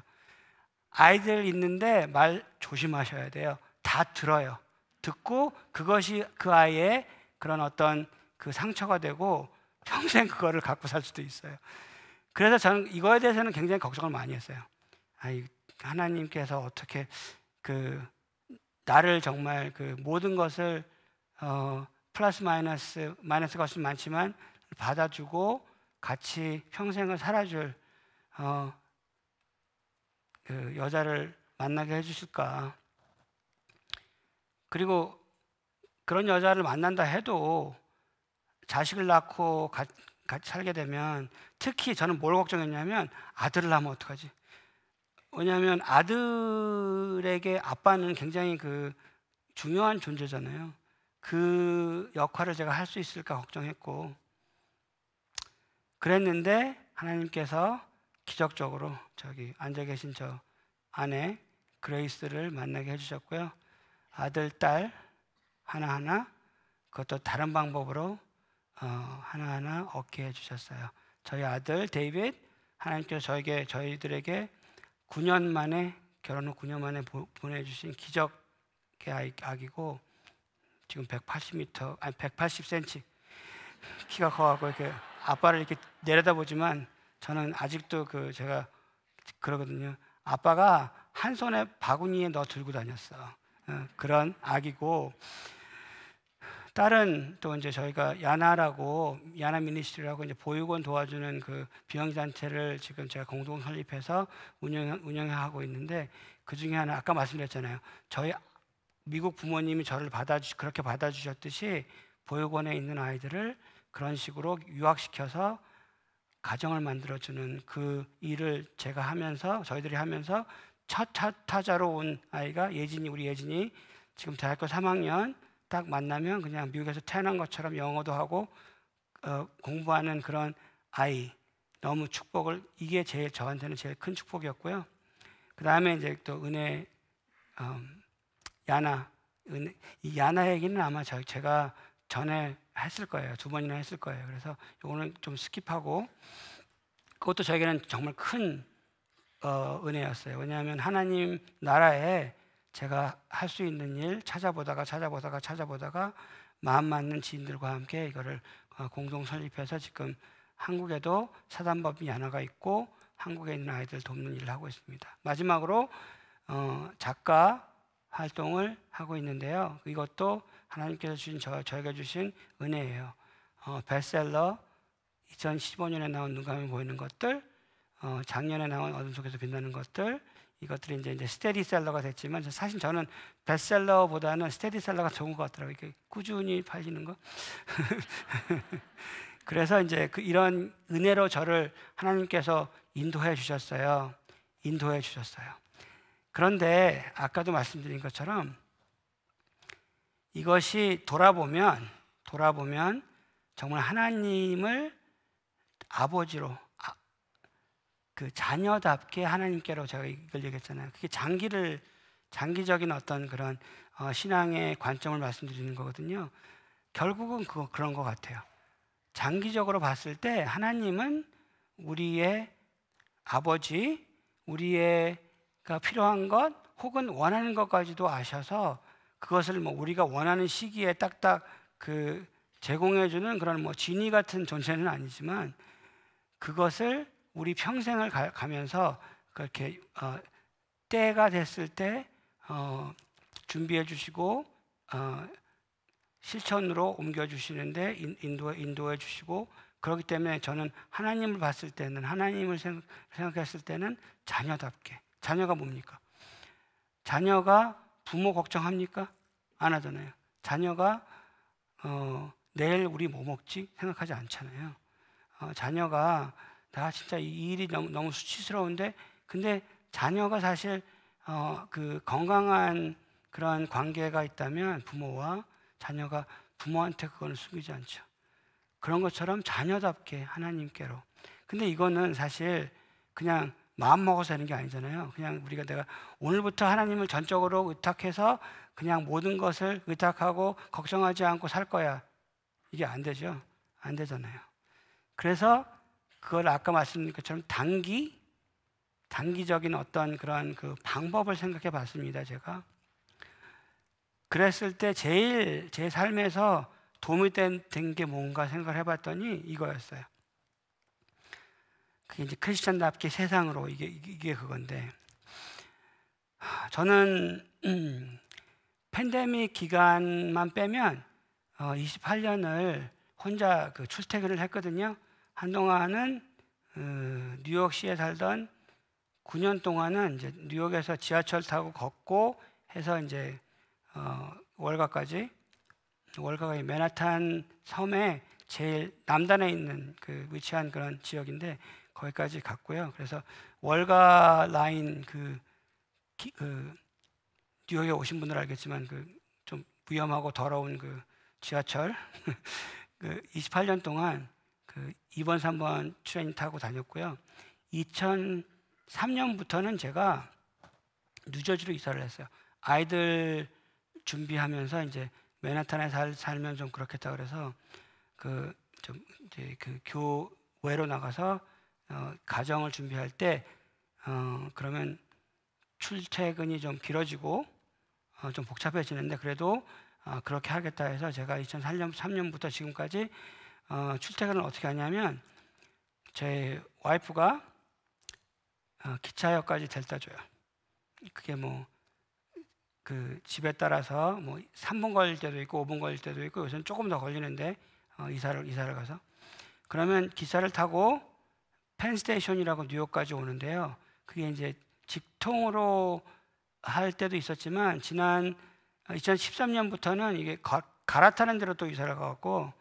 아이들 있는데 말 조심하셔야 돼요. 다 들어요. 듣고 그것이 그 아이의 그런 어떤 그 상처가 되고 평생 그거를 갖고 살 수도 있어요. 그래서 저는 이거에 대해서는 굉장히 걱정을 많이 했어요. 아니, 하나님께서 어떻게 그 나를 정말 그 모든 것을 어, 플러스 마이너스 마이너스가 훨씬 많지만 받아주고 같이 평생을 살아줄 어, 그 여자를 만나게 해주실까? 그리고 그런 여자를 만난다 해도 자식을 낳고 가, 같이 살게 되면 특히 저는 뭘 걱정했냐면 아들을 낳으면 어떡하지? 왜냐하면 아들에게 아빠는 굉장히 그 중요한 존재잖아요. 그 역할을 제가 할 수 있을까 걱정했고 그랬는데 하나님께서 기적적으로 저기 앉아 계신 저 아내 그레이스를 만나게 해주셨고요. 아들, 딸 하나하나 그것도 다른 방법으로 어, 하나하나 얻게 해주셨어요. 저희 아들 데이빗 하나님께서 저에게 저희들에게 9년 만에 결혼 후 9년 만에 보, 내주신 기적의 아기고 지금 180m, 아니 180cm 키가 커가고 이렇게 아빠를 이렇게 내려다보지만 저는 아직도 그 제가 그러거든요. 아빠가 한 손에 바구니에 넣어 들고 다녔어. 어, 그런 아기고 딸은 또 이제 저희가 야나라고 야나 미니스트리라고 이제 보육원 도와주는 그 비영리 단체를 지금 제가 공동 설립해서 운영 운영하고 있는데 그 중에 하나 아까 말씀드렸잖아요. 저희 미국 부모님이 저를 받아주 그렇게 받아주셨듯이 보육원에 있는 아이들을 그런 식으로 유학시켜서 가정을 만들어주는 그 일을 제가 하면서 저희들이 하면서 첫 타자로 온 아이가 예진이 우리 예진이 지금 대학교 3학년 딱 만나면 그냥 미국에서 태어난 것처럼 영어도 하고 어, 공부하는 그런 아이 너무 축복을 이게 제일 저한테는 제일 큰 축복이었고요. 그 다음에 이제 또 은혜 음, 야나 이 야나 얘기는 아마 제가 전에 했을 거예요. 두 번이나 했을 거예요. 그래서 이거는 좀 스킵하고 그것도 저에게는 정말 큰 어, 은혜였어요. 왜냐하면 하나님 나라에 제가 할 수 있는 일 찾아보다가 찾아보다가 찾아보다가 마음 맞는 지인들과 함께 이거를 어, 공동 설립해서 지금 한국에도 사단법 인 야나가 있고 한국에 있는 아이들 돕는 일을 하고 있습니다. 마지막으로 어, 작가 활동을 하고 있는데요. 이것도 하나님께서 주신 저, 저에게 주신 은혜예요. 어, 베셀러 2015년에 나온 눈감이 보이는 것들, 어, 작년에 나온 어둠 속에서 빛나는 것들, 이것들이 이제, 이제 스테디셀러가 됐지만 사실 저는 베셀러보다는 스테디셀러가 좋은 것 같더라고요. 이렇게 꾸준히 팔리는 거. 그래서 이제 그 이런 은혜로 저를 하나님께서 인도해 주셨어요. 인도해 주셨어요. 그런데 아까도 말씀드린 것처럼 이것이 돌아보면 돌아보면 정말 하나님을 아버지로 아, 그 자녀답게 하나님께로 제가 이걸 얘기했잖아요. 그게 장기를 장기적인 어떤 그런 어, 신앙의 관점을 말씀드리는 거거든요. 결국은 그거 그런 것 같아요. 장기적으로 봤을 때 하나님은 우리의 아버지, 우리의 그러니까 필요한 것 혹은 원하는 것까지도 아셔서 그것을 뭐 우리가 원하는 시기에 딱딱 그 제공해주는 그런 뭐 진이 같은 존재는 아니지만 그것을 우리 평생을 가, 면서 그렇게 어, 때가 됐을 때 어, 준비해 주시고 어, 실천으로 옮겨 주시는데 인도 인도해 주시고 그렇기 때문에 저는 하나님을 봤을 때는 하나님을 생각, 생각했을 때는 자녀답게 자녀가 뭡니까? 자녀가 부모 걱정합니까? 안 하잖아요. 자녀가 어, 내일 우리 뭐 먹지 생각하지 않잖아요. 어, 자녀가 나 진짜 이 일이 너무, 너무 수치스러운데 근데 자녀가 사실 어, 그 건강한 그러한 관계가 있다면 부모와 자녀가 부모한테 그걸 숨기지 않죠. 그런 것처럼 자녀답게 하나님께로. 근데 이거는 사실 그냥 마음 먹어서 하는게 아니잖아요. 그냥 우리가 내가 오늘부터 하나님을 전적으로 의탁해서 그냥 모든 것을 의탁하고 걱정하지 않고 살 거야. 이게 안 되죠. 안 되잖아요. 그래서 그걸 아까 말씀드린 것처럼 단기 단기적인 어떤 그런 그 방법을 생각해 봤습니다. 제가 그랬을 때 제일 제 삶에서 도움이 된 게 뭔가 생각을 해봤더니 이거였어요. 그게 이제 크리스천답게 세상으로 이게, 이게 그건데. 저는, 음, 팬데믹 기간만 빼면 어, 28년을 혼자 그 출퇴근을 했거든요. 한동안은 어, 뉴욕시에 살던 9년 동안은 이제 뉴욕에서 지하철 타고 걷고 해서 이제 어, 월가까지 월가가 맨하탄 섬에 제일 남단에 있는 그 위치한 그런 지역인데 거기까지 갔고요. 그래서 월가 라인 그, 그 뉴욕에 오신 분들 알겠지만 그좀 위험하고 더러운 그 지하철 그 28년 동안 그 2번 3번 트레인 타고 다녔고요. 2003년부터는 제가 뉴저지로 이사를 했어요. 아이들 준비하면서 이제 맨하탄에 살, 살면 좀 그렇겠다 그래서 그 좀 이제 그 교외로 나가서 어, 가정을 준비할 때 어, 그러면 출퇴근이 좀 길어지고 어, 좀 복잡해지는데 그래도 어, 그렇게 하겠다 해서 제가 2003년, 부터 지금까지 어, 출퇴근을 어떻게 하냐면 제 와이프가 어, 기차역까지 델다 줘요. 그게 뭐 그 집에 따라서 뭐 3분 걸릴 때도 있고 5분 걸릴 때도 있고 요새는 조금 더 걸리는데 어, 이사를 이사를 가서 그러면 기사를 타고 펜스테이션이라고 뉴욕까지 오는데요. 그게 이제 직통으로 할 때도 있었지만 지난 2013년부터는 이게 갈아타는 대로 또 이사를 가갖고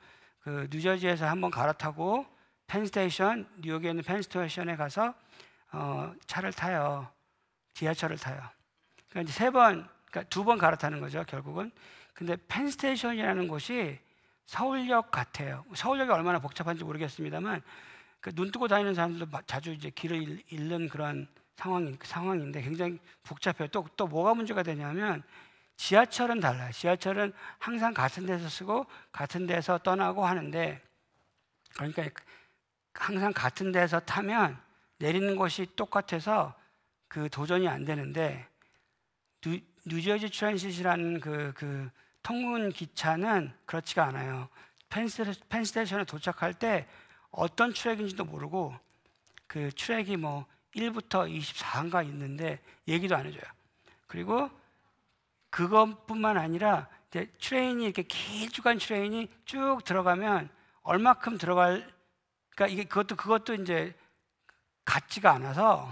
그 뉴저지에서 한번 갈아타고 펜스테이션 뉴욕에 있는 펜스테이션에 가서 어, 차를 타요. 지하철을 타요. 그러니까 이제 세 번, 그러니까 두 번 갈아타는 거죠, 결국은. 근데 펜스테이션이라는 곳이 서울역 같아요. 서울역이 얼마나 복잡한지 모르겠습니다만 그눈 뜨고 다니는 사람들도 자주 이제 길을 잃는 그런 상황인, 상황인데 굉장히 복잡해요. 또, 또 뭐가 문제가 되냐면 지하철은 달라요. 지하철은 항상 같은 데서 쓰고 같은 데서 떠나고 하는데 그러니까 그 항상 같은 데서 타면 내리는 곳이 똑같아서 그 도전이 안 되는데 뉴, 뉴저지 트랜시시라는 그, 그 통근 기차는 그렇지가 않아요. 펜스테이션에 도착할 때 어떤 출애인지도 모르고 그출애이뭐 1부터 2 4인가 있는데 얘기도 안 해줘요. 그리고 그것뿐만 아니라 이제 트레인이 이렇게 긴 주간 트레인이 쭉 들어가면 얼마큼 들어갈 그러니까 이게 그것도 그것도 이제 같지가 않아서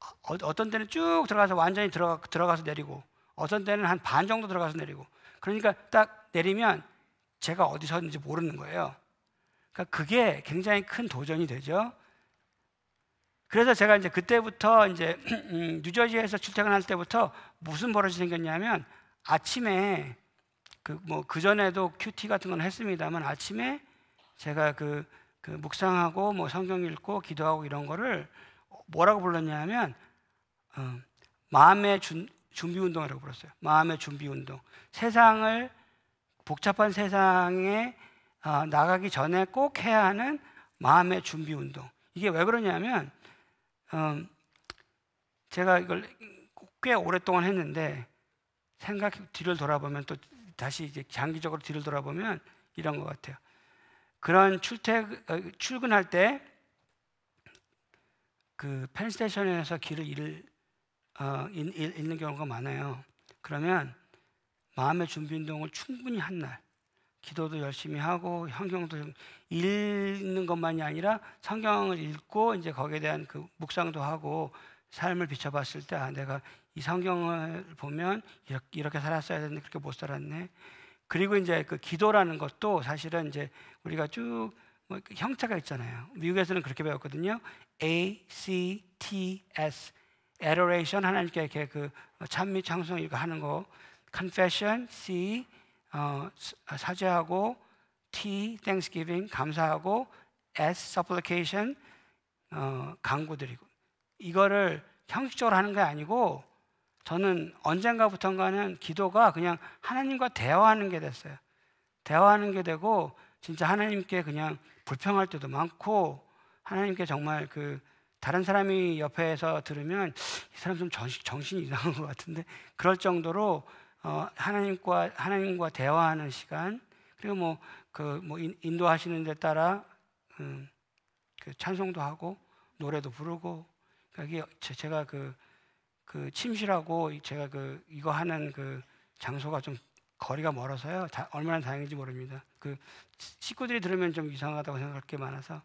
어, 어 어떤 때는 쭉 들어가서 완전히 들어가, 들어가서 내리고 어떤 때는 한 반 정도 들어가서 내리고 그러니까 딱 내리면 제가 어디서 있는지 모르는 거예요. 그러니까 그게 굉장히 큰 도전이 되죠. 그래서 제가 이제 그때부터 이제 음, 뉴저지에서 출퇴근할 때부터 무슨 버릇이 생겼냐면 아침에 그 뭐그 전에도 큐티 같은 건 했습니다만 아침에 제가 그, 그 묵상하고 뭐 성경 읽고 기도하고 이런 거를 뭐라고 불렀냐면 어, 마음의 준, 준비 운동이라고 불렀어요. 마음의 준비 운동. 세상을 복잡한 세상에 아, 나가기 전에 꼭 해야 하는 마음의 준비 운동. 이게 왜 그러냐면, 음, 제가 이걸 꽤 오랫동안 했는데 생각 뒤를 돌아보면 또 다시 이제 장기적으로 뒤를 돌아보면 이런 것 같아요. 그런 출퇴 어, 출근할 때 그 펜스테이션에서 길을 잃을, 어, 잃, 는 경우가 많아요. 그러면 마음의 준비 운동을 충분히 한 날, 기도도 열심히 하고 성경도 읽는 것만이 아니라 성경을 읽고 이제 거기에 대한 그 묵상도 하고 삶을 비춰봤을 때 아, 내가 이 성경을 보면 이렇게, 이렇게 살았어야 되는데 그렇게 못 살았네. 그리고 이제 그 기도라는 것도 사실은 이제 우리가 쭉 뭐 그 형태가 있잖아요. 미국에서는 그렇게 배웠거든요. A C T S adoration 하나님께 이렇게 그 어, 찬미 찬송 이거 하는 거 confession C 어, 아, 사죄하고 T thanksgiving 감사하고 S supplication 어, 강구드리고 이거를 형식적으로 하는 게 아니고 저는 언젠가부턴가는 기도가 그냥 하나님과 대화하는 게 됐어요. 대화하는 게 되고 진짜 하나님께 그냥 불평할 때도 많고 하나님께 정말 그 다른 사람이 옆에서 들으면 이 사람 좀 정신, 정신이 이상한 것 같은데 그럴 정도로 어, 하나님과 하나님과 대화하는 시간 그리고 뭐 그뭐 그뭐 인도하시는 데 따라 음, 그 찬송도 하고 노래도 부르고 그러니까 이게 제가 그, 그 침실하고 제가 그 이거 하는 그 장소가 좀 거리가 멀어서요 다, 얼마나 다행인지 모릅니다. 그 식구들이 들으면 좀 이상하다고 생각할 게 많아서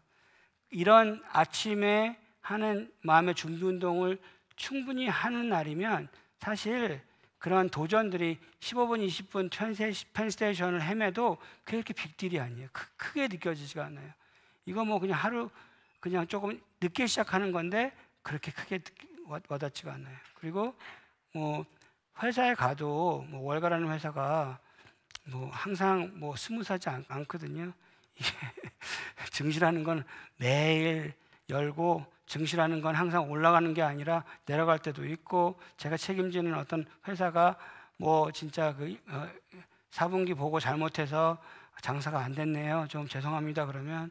이런 아침에 하는 마음의 준비 운동을 충분히 하는 날이면 사실 그러한 도전들이 15분, 20분 펜스테이션을 헤매도 그렇게 빅딜이 아니에요. 크, 게 느껴지지가 않아요. 이거 뭐 그냥 하루 그냥 조금 늦게 시작하는 건데 그렇게 크게 와닿지가 않아요. 그리고 뭐 회사에 가도 뭐 월가라는 회사가 뭐 항상 뭐 스무사지 않, 거든요 증시라는 건 매일 열고 증시라는 건 항상 올라가는 게 아니라 내려갈 때도 있고 제가 책임지는 어떤 회사가 뭐 진짜 그 어, 4분기 보고 잘못해서 장사가 안 됐네요. 좀 죄송합니다. 그러면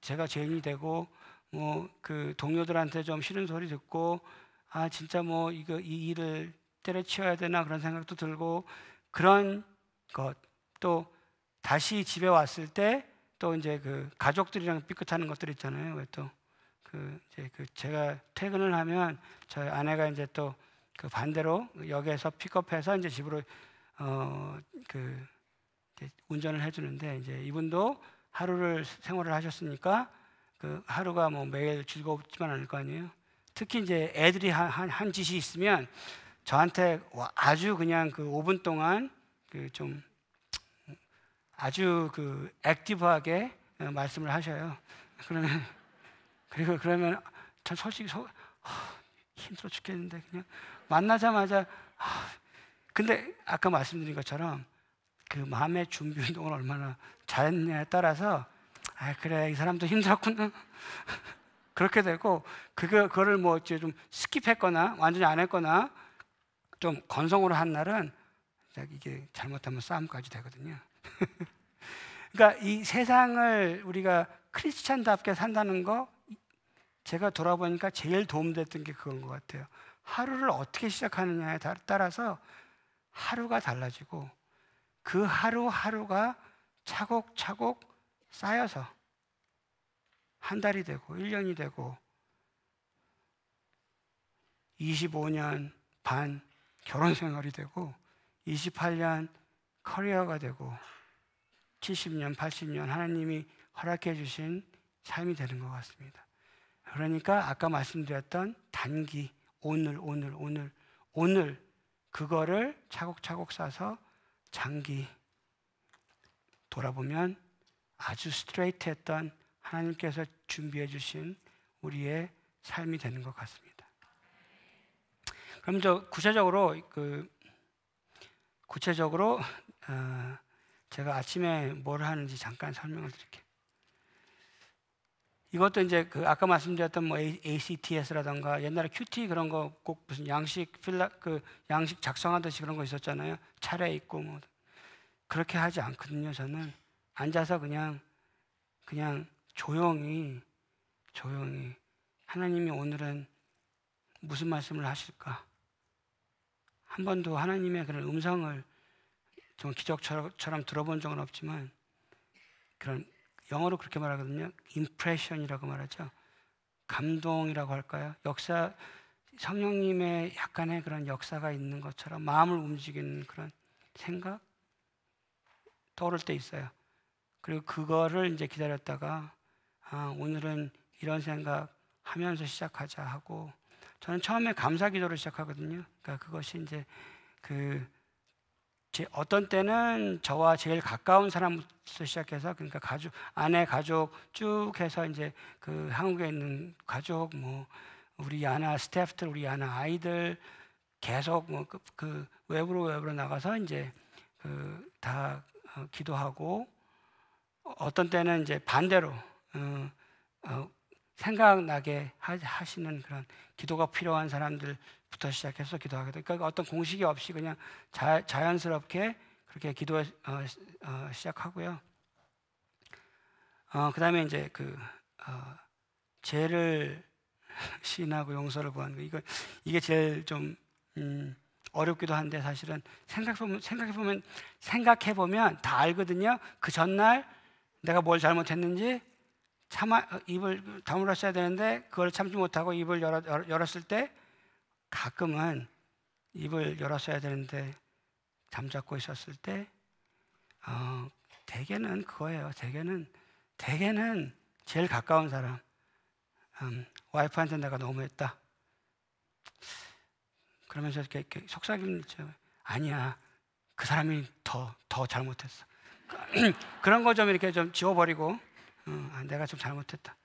제가 죄인이 되고 뭐 그 동료들한테 좀 싫은 소리 듣고 아 진짜 뭐 이거 이 일을 때려치워야 되나 그런 생각도 들고 그런 것 또 다시 집에 왔을 때 또 이제 그 가족들이랑 삐끗하는 것들 있잖아요. 왜또 그 이제 그 제가 퇴근을 하면 저희 아내가 이제 또 그 반대로 역에서 픽업해서 이제 집으로 어그 운전을 해주는데 이제 이분도 하루를 생활을 하셨으니까 그 하루가 뭐 매일 즐겁지만 않을 거 아니에요. 특히 이제 애들이 한, 한, 한 짓이 있으면 저한테 아주 그냥 그 5분 동안 그 좀 아주 그 액티브하게 어, 말씀을 하셔요. 그러면 그리고 그러면 참 솔직히 소, 아, 힘들어 죽겠는데 그냥 만나자마자 아, 근데 아까 말씀드린 것처럼 그 마음의 준비 운동을 얼마나 잘했냐에 따라서 아 그래 이 사람도 힘들었구나 그렇게 되고 그거 그거를 뭐 이제 좀 스킵했거나 완전히 안 했거나 좀 건성으로 한 날은 이게 잘못하면 싸움까지 되거든요. 그러니까 이 세상을 우리가 크리스찬답게 산다는 거 제가 돌아보니까 제일 도움됐던 게 그건 것 같아요. 하루를 어떻게 시작하느냐에 따라서 하루가 달라지고 그 하루하루가 차곡차곡 쌓여서 한 달이 되고 1년이 되고 25년 반 결혼 생활이 되고 28년 커리어가 되고 70년, 80년 하나님이 허락해 주신 삶이 되는 것 같습니다. 그러니까 아까 말씀드렸던 단기, 오늘, 오늘, 오늘, 오늘 그거를 차곡차곡 쌓아서 장기 돌아보면 아주 스트레이트했던 하나님께서 준비해 주신 우리의 삶이 되는 것 같습니다. 그럼 저 구체적으로 그 구체적으로 어 제가 아침에 뭘 하는지 잠깐 설명을 드릴게요. 이것도 이제 그 아까 말씀드렸던 뭐 ACTS라던가 옛날에 QT 그런 거 꼭 무슨 양식 필라 그 양식 작성하듯이 그런 거 있었잖아요. 차례 있고 뭐 그렇게 하지 않거든요. 저는 앉아서 그냥 그냥 조용히 조용히 하나님이 오늘은 무슨 말씀을 하실까? 한 번도 하나님의 그런 음성을 좀 기적처럼 들어본 적은 없지만 그런 영어로 그렇게 말하거든요. impression이라고 말하죠. 감동이라고 할까요? 역사 성령님의 약간의 그런 역사가 있는 것처럼 마음을 움직이는 그런 생각 떠오를 때 있어요. 그리고 그거를 이제 기다렸다가 아, 오늘은 이런 생각 하면서 시작하자 하고 저는 처음에 감사 기도를 시작하거든요. 그러니까 그것이 이제 그 어떤 때는 저와 제일 가까운 사람부터 시작해서 그러니까 가족 아내 가족 쭉 해서 이제 그 한국에 있는 가족 뭐 우리 아나 스태프들 우리 아나 아이들 계속 뭐그 그 외부로 외부로 나가서 이제 그다 어, 기도하고 어, 어떤 때는 이제 반대로 어, 어, 생각나게 하시는 그런 기도가 필요한 사람들부터 시작해서 기도하게 되니까 그러니까 어떤 공식이 없이 그냥 자, 연스럽게 그렇게 기도 어, 어, 시작하고요. 어, 그다음에 이제 그 어, 죄를 시인하고 용서를 구하는 거. 이거 이게 제일 좀 음, 어렵기도 한데 사실은 생각 보면 생각해 보면 생각해 보면 다 알거든요. 그 전날 내가 뭘 잘못했는지 참아 어, 입을 다물었어야 되는데 그걸 참지 못하고 입을 열어, 열었을 때 가끔은 입을 열었어야 되는데 잠자고 있었을 때 어, 대개는 그거예요. 대개는 대개는 제일 가까운 사람 음, 와이프한테 내가 너무했다. 그러면서 이렇게, 이렇게 속삭이죠. 아니야. 그 사람이 더, 더 잘못했어. 그런 거 좀 이렇게 좀 지워버리고, 어, 아, 내가 좀 잘못했다.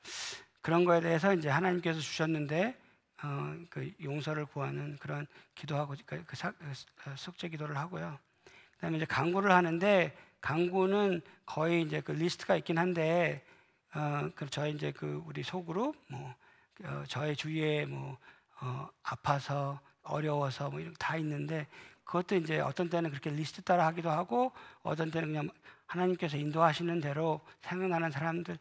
그런 거에 대해서 이제 하나님께서 주셨는데 어, 그 용서를 구하는 그런 기도하고 그, 그, 그 어, 속죄 기도를 하고요. 그다음에 이제 강구를 하는데 강구는 거의 이제 그 리스트가 있긴 한데 어, 그 저희 이제 그 우리 소그룹 뭐 어, 저의 주위에 뭐 어, 아파서 어려워서 뭐 이런 다 있는데 그것도 이제 어떤 때는 그렇게 리스트 따라 하기도 하고 어떤 때는 그냥 하나님께서 인도하시는 대로 생각나는 사람들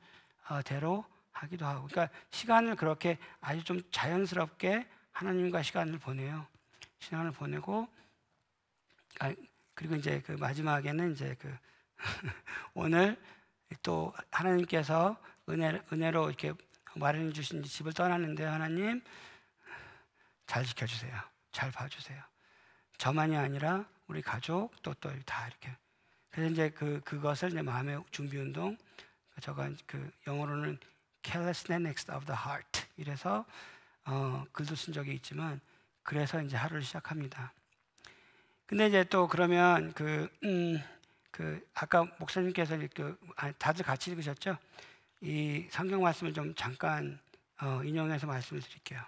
어, 대로 하기도 하고 그러니까 시간을 그렇게 아주 좀 자연스럽게 하나님과 시간을 보내요. 시간을 보내고 아, 그리고 이제 그 마지막에는 이제 그 오늘 또 하나님께서 은혜, 은혜로 이렇게 마련해 주신 집을 떠났는데 하나님 잘 지켜주세요. 잘 봐주세요. 저만이 아니라 우리 가족 또 또 다 이렇게. 그래서 이제 그 그것을 이제 마음의 준비 운동 저가 그 영어로는 carelessness of the heart 이래서 어, 글도 쓴 적이 있지만 그래서 이제 하루를 시작합니다. 근데 이제 또 그러면 그, 음, 그 아까 목사님께서 그 다들 같이 읽으셨죠? 이 성경 말씀을 좀 잠깐 어, 인용해서 말씀을 드릴게요.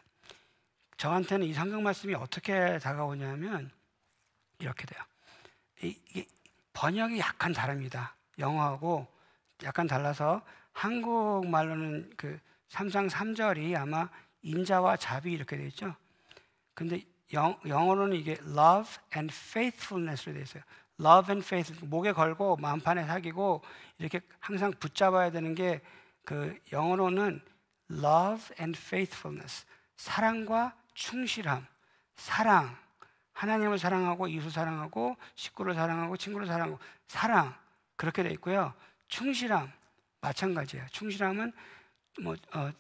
저한테는 이 성경 말씀이 어떻게 다가오냐면 이렇게 돼요. 이게 번역이 약간 다릅니다. 영어하고 약간 달라서 한국말로는 그 3장 3절이 아마 인자와 자비 이렇게 되어 있죠. 근데 영, 어로는 이게 love and faithfulness로 되어 있어요. love and faith 목에 걸고 마음판에 사귀고 이렇게 항상 붙잡아야 되는 게 그 영어로는 love and faithfulness 사랑과 충실함, 사랑, 하나님을 사랑하고 이웃을 사랑하고 식구를 사랑하고 친구를 사랑하고 사랑 그렇게 돼 있고요. 충실함 마찬가지예요. 충실함은 뭐그 어,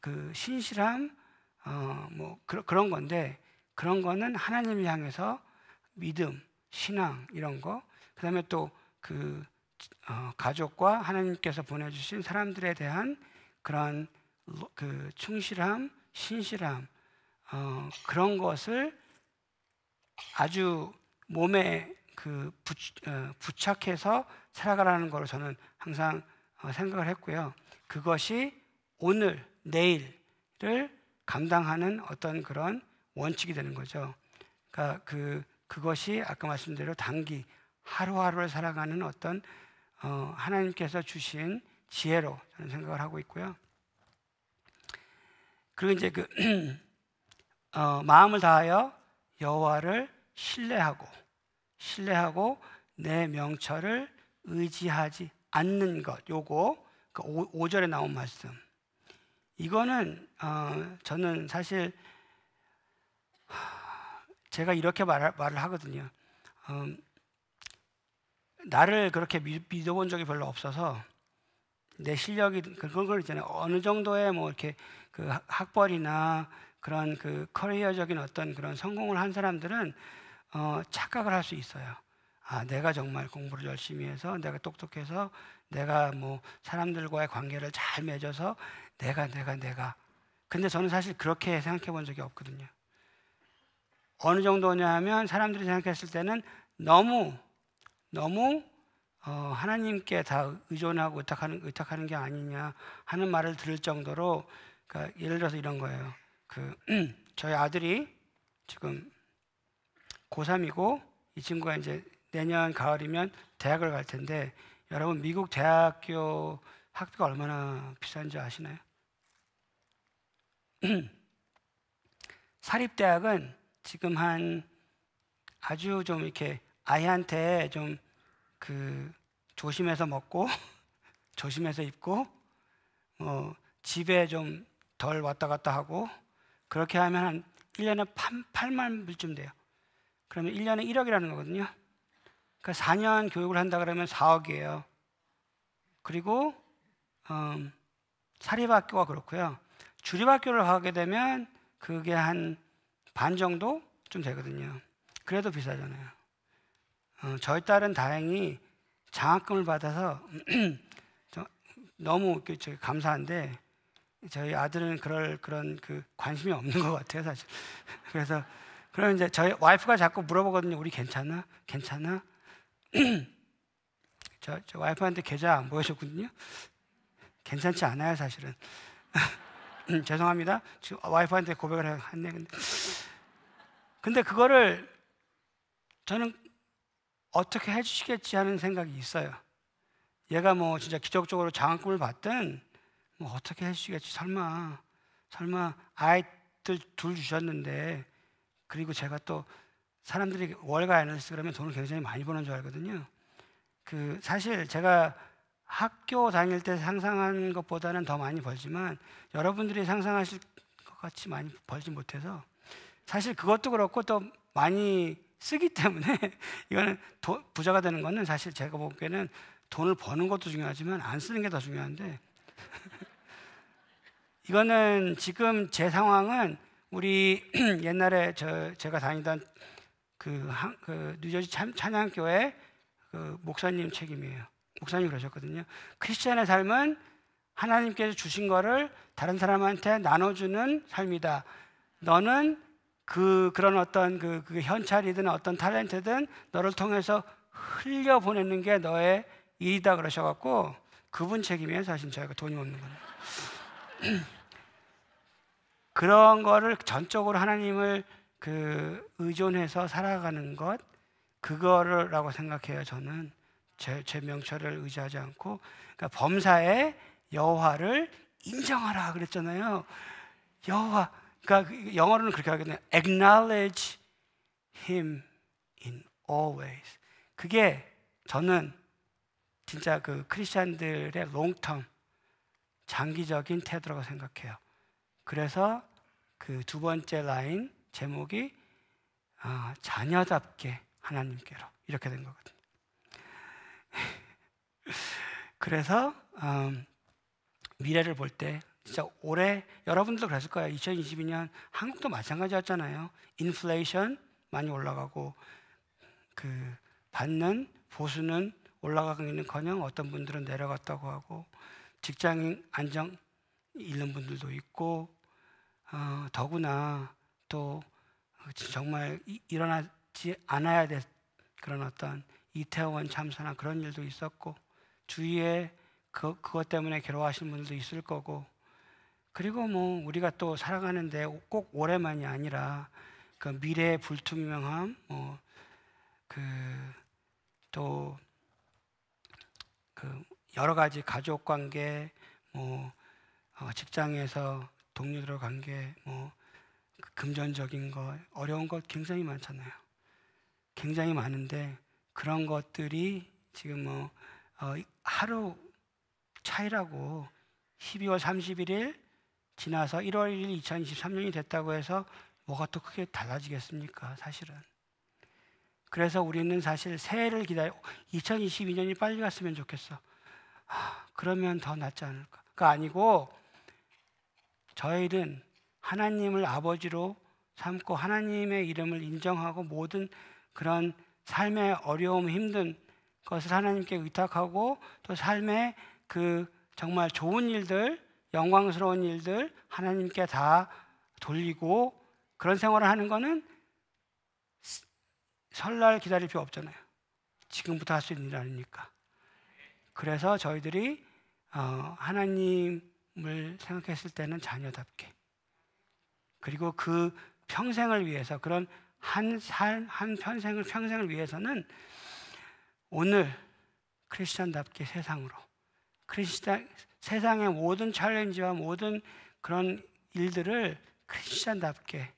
그 신실함 어, 뭐 그, 그런 건데 그런 거는 하나님을 향해서 믿음, 신앙 이런 거 그다음에 또그 어, 가족과 하나님께서 보내주신 사람들에 대한 그런 그 충실함, 신실함 어, 그런 것을 아주 몸에 그 부, 어, 부착해서 살아가라는 걸 저는 항상 어, 생각을 했고요. 그것이 오늘, 내일을 감당하는 어떤 그런 원칙이 되는 거죠. 그러니까 그, 그것이 아까 말씀대로 단기, 하루하루를 살아가는 어떤 어, 하나님께서 주신 지혜로 저는 생각을 하고 있고요. 그리고 이제 그, 어, 마음을 다하여 여호와를 신뢰하고 신뢰하고 내 명철을 의지하지 않는 것. 요거 그 5, 절에 나온 말씀. 이거는 어, 저는 사실 제가 이렇게 말, 말을 하거든요. 어, 나를 그렇게 믿, 믿어본 적이 별로 없어서 내 실력이 그런 걸 있잖아요. 어느 정도의 뭐 이렇게 그 학벌이나 그런 그 커리어적인 어떤 그런 성공을 한 사람들은 어, 착각을 할 수 있어요. 아, 내가 정말 공부를 열심히 해서 내가 똑똑해서 내가 뭐 사람들과의 관계를 잘 맺어서 내가 내가 내가 근데 저는 사실 그렇게 생각해 본 적이 없거든요. 어느 정도냐 면 사람들이 생각했을 때는 너무 너무 어, 하나님께 다 의존하고 의탁하는 의탁하는 게 아니냐 하는 말을 들을 정도로 그러니까 예를 들어서 이런 거예요. 그 저희 아들이 지금 고3이고 이 친구가 이제 내년 가을이면 대학을 갈 텐데 여러분 미국 대학교 학비가 얼마나 비싼지 아시나요? 사립대학은 지금 한 아주 좀 이렇게 아이한테 좀 그 조심해서 먹고 조심해서 입고 어, 집에 좀 덜 왔다 갔다 하고 그렇게 하면 한 1년에 8만 불쯤 돼요. 그러면 1년에 1억이라는 거거든요. 그러니까 4년 교육을 한다 그러면 4억이에요. 그리고 음, 사립학교가 그렇고요. 주립학교를 하게 되면 그게 한 반 정도 좀 되거든요. 그래도 비싸잖아요. 어, 저희 딸은 다행히 장학금을 받아서 너무 감사한데 저희 아들은 그럴 그런 그 관심이 없는 것 같아요, 사실. 그래서 그러면 이제 저희 와이프가 자꾸 물어보거든요. 우리 괜찮아? 괜찮아? 저, 저 와이프한테 계좌 안 보여줬거든요. 괜찮지 않아요, 사실은. 죄송합니다. 지금 와이프한테 고백을 했네. 근데, 근데 그거를 저는 어떻게 해주시겠지 하는 생각이 있어요. 얘가 뭐 진짜 기적적으로 장학금을 받든 뭐 어떻게 해주시겠지? 설마, 설마 아이들 둘 주셨는데 그리고 제가 또 사람들이 월가 에너지 그러면 돈을 굉장히 많이 버는 줄 알거든요. 그 사실 제가 학교 다닐 때 상상한 것보다는 더 많이 벌지만 여러분들이 상상하실 것 같이 많이 벌지 못해서 사실 그것도 그렇고 또 많이 쓰기 때문에 이거는 도, 부자가 되는 거는 사실 제가 보기에는 돈을 버는 것도 중요하지만 안 쓰는 게 더 중요한데 이거는 지금 제 상황은 우리 옛날에 저 제가 다니던 그, 한, 그 뉴저지 찬양교회 그 목사님 책임이에요. 목사님 그러셨거든요. 크리스천의 삶은 하나님께서 주신 거를 다른 사람한테 나눠주는 삶이다. 너는 그 그런 어떤 그, 그 현찰이든 어떤 탤런트든 너를 통해서 흘려 보내는 게 너의 일이다 그러셔갖고 그분 책임이에요. 사실 저희가 돈이 없는 거는. 그런 거를 전적으로 하나님을 그 의존해서 살아가는 것 그거라고 생각해요. 저는 제, 제 명철을 의지하지 않고 그러니까 범사에 여호와를 인정하라 그랬잖아요. 여호와 그러니까 그 영어로는 그렇게 하겠네요. Acknowledge Him in always. 그게 저는 진짜 그 크리스천들의 롱텀 장기적인 태도라고 생각해요. 그래서 그 두 번째 라인 제목이 아, 자녀답게 하나님께로 이렇게 된 거거든요. 그래서 음, 미래를 볼 때 진짜 올해 여러분들도 그랬을 거예요. 2022년 한국도 마찬가지였잖아요. 인플레이션 많이 올라가고 그 받는 보수는 올라가고있는커녕 어떤 분들은 내려갔다고 하고 직장 안정 잃는 분들도 있고 어, 더구나 또 정말 일어나지 않아야 될 그런 어떤 이태원 참사나 그런 일도 있었고 주위에 그, 그것 때문에 괴로워하시는 분들도 있을 거고 그리고 뭐 우리가 또 살아가는데 꼭 올해만이 아니라 그 미래의 불투명함 뭐그또그 여러 가지 가족 관계, 뭐 어, 직장에서 동료들 관계, 뭐 그 금전적인 거 어려운 것 굉장히 많잖아요. 굉장히 많은데 그런 것들이 지금 뭐 어, 하루 차이라고 12월 31일 지나서 1월 1일 2023년이 됐다고 해서 뭐가 또 크게 달라지겠습니까? 사실은. 그래서 우리는 사실 새해를 기다려 2022년이 빨리 갔으면 좋겠어. 아, 그러면 더 낫지 않을까? 그 아니고 저희는 하나님을 아버지로 삼고 하나님의 이름을 인정하고 모든 그런 삶의 어려움, 힘든 것을 하나님께 의탁하고 또 삶의 그 정말 좋은 일들, 영광스러운 일들 하나님께 다 돌리고 그런 생활을 하는 거는 설날 기다릴 필요 없잖아요. 지금부터 할 수 있는 일 아닙니까? 그래서 저희들이 어, 하나님을 생각했을 때는 자녀답게 그리고 그 평생을 위해서 그런 한 삶, 한 평생을 평생을 위해서는 오늘 크리스천답게 세상으로 크리스천 세상의 모든 챌린지와 모든 그런 일들을 크리스천답게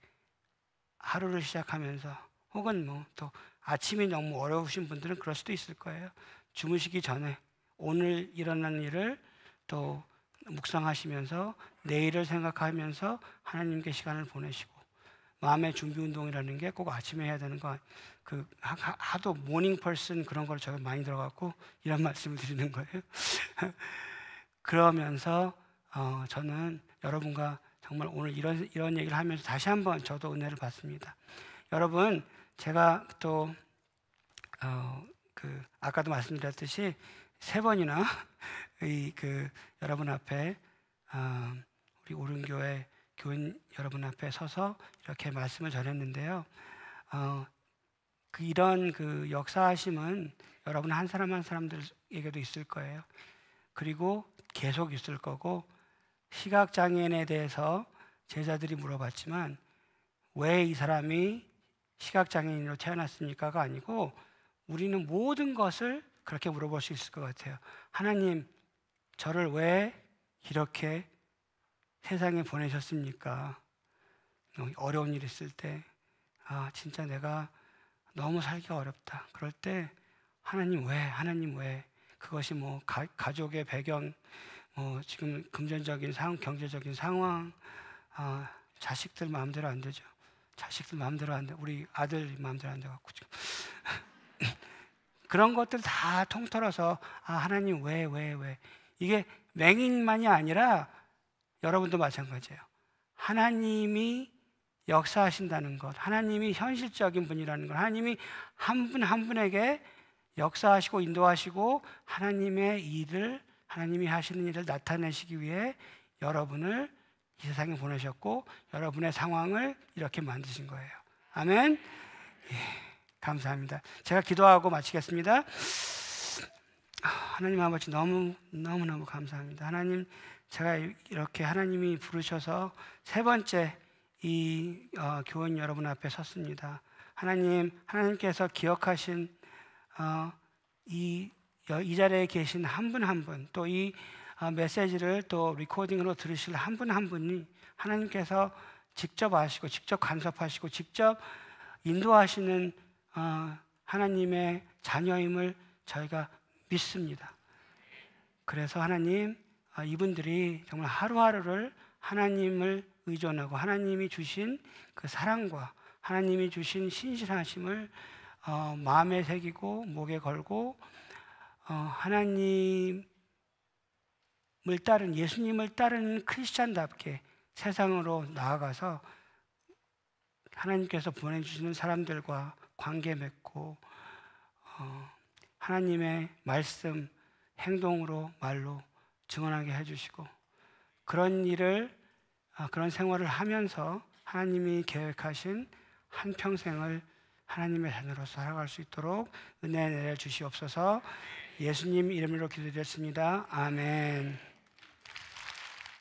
하루를 시작하면서 혹은 뭐또 아침이 너무 어려우신 분들은 그럴 수도 있을 거예요. 주무시기 전에 오늘 일어난 일을 또 묵상하시면서 내일을 생각하면서 하나님께 시간을 보내시고 마음의 준비 운동이라는 게 꼭 아침에 해야 되는 거그 하도 모닝 펄슨 그런 걸 제가 많이 들어갔고 이런 말씀을 드리는 거예요. 그러면서 어, 저는 여러분과 정말 오늘 이런 이런 얘기를 하면서 다시 한번 저도 은혜를 받습니다. 여러분 제가 또그 어, 그 아까도 말씀드렸듯이 세 번이나 이 그 여러분 앞에 아, 우리 오른교회 교인 여러분 앞에 서서 이렇게 말씀을 전했는데요. 어, 그 이런 그 역사하심은 여러분 한 사람 한 사람들에게도 있을 거예요. 그리고 계속 있을 거고 시각 장애인에 대해서 제자들이 물어봤지만 왜 이 사람이 시각 장애인으로 태어났습니까가 아니고 우리는 모든 것을 그렇게 물어볼 수 있을 것 같아요. 하나님, 저를 왜 이렇게 세상에 보내셨습니까? 어려운 일 있을 때, 아, 진짜 내가 너무 살기가 어렵다. 그럴 때, 하나님 왜, 하나님 왜, 그것이 뭐 가, 족의 배경, 뭐 지금 금전적인 상황, 경제적인 상황, 아, 자식들 마음대로 안 되죠. 자식들 마음대로 안 돼. 우리 아들 마음대로 안 돼갖고 지금. 그런 것들 다 통틀어서 아, 하나님 왜, 왜, 왜. 이게 맹인만이 아니라 여러분도 마찬가지예요. 하나님이 역사하신다는 것, 하나님이 현실적인 분이라는 것, 하나님이 한 분한 한 분에게 역사하시고 인도하시고 하나님의 일을 하나님이 하시는 일을 나타내시기 위해 여러분을 이 세상에 보내셨고 여러분의 상황을 이렇게 만드신 거예요. 아멘. 예. 감사합니다. 제가 기도하고 마치겠습니다. 아, 하나님 아버지 너무 너무 너무 감사합니다. 하나님 제가 이렇게 하나님이 부르셔서 세 번째 이 어, 교원 여러분 앞에 섰습니다. 하나님 하나님께서 기억하신 어, 이, 이 자리에 계신 한 분 한 분 또이 어, 메시지를 또 리코딩으로 들으실 한 분한 한 분이 하나님께서 직접 아시고 직접 간섭하시고 직접 인도하시는 아, 하나님의 자녀임을 저희가 믿습니다. 그래서 하나님 아, 이분들이 정말 하루하루를 하나님을 의존하고 하나님이 주신 그 사랑과 하나님이 주신 신실하심을 어, 마음에 새기고 목에 걸고 어, 하나님을 따른 예수님을 따르는 크리스찬답게 세상으로 나아가서 하나님께서 보내주시는 사람들과 관계 맺고 어, 하나님의 말씀 행동으로 말로 증언하게 해주시고 그런 일을 어, 그런 생활을 하면서 하나님이 계획하신 한 평생을 하나님의 자녀로 살아갈 수 있도록 은혜 내려 주시옵소서 예수님 이름으로 기도드렸습니다 아멘.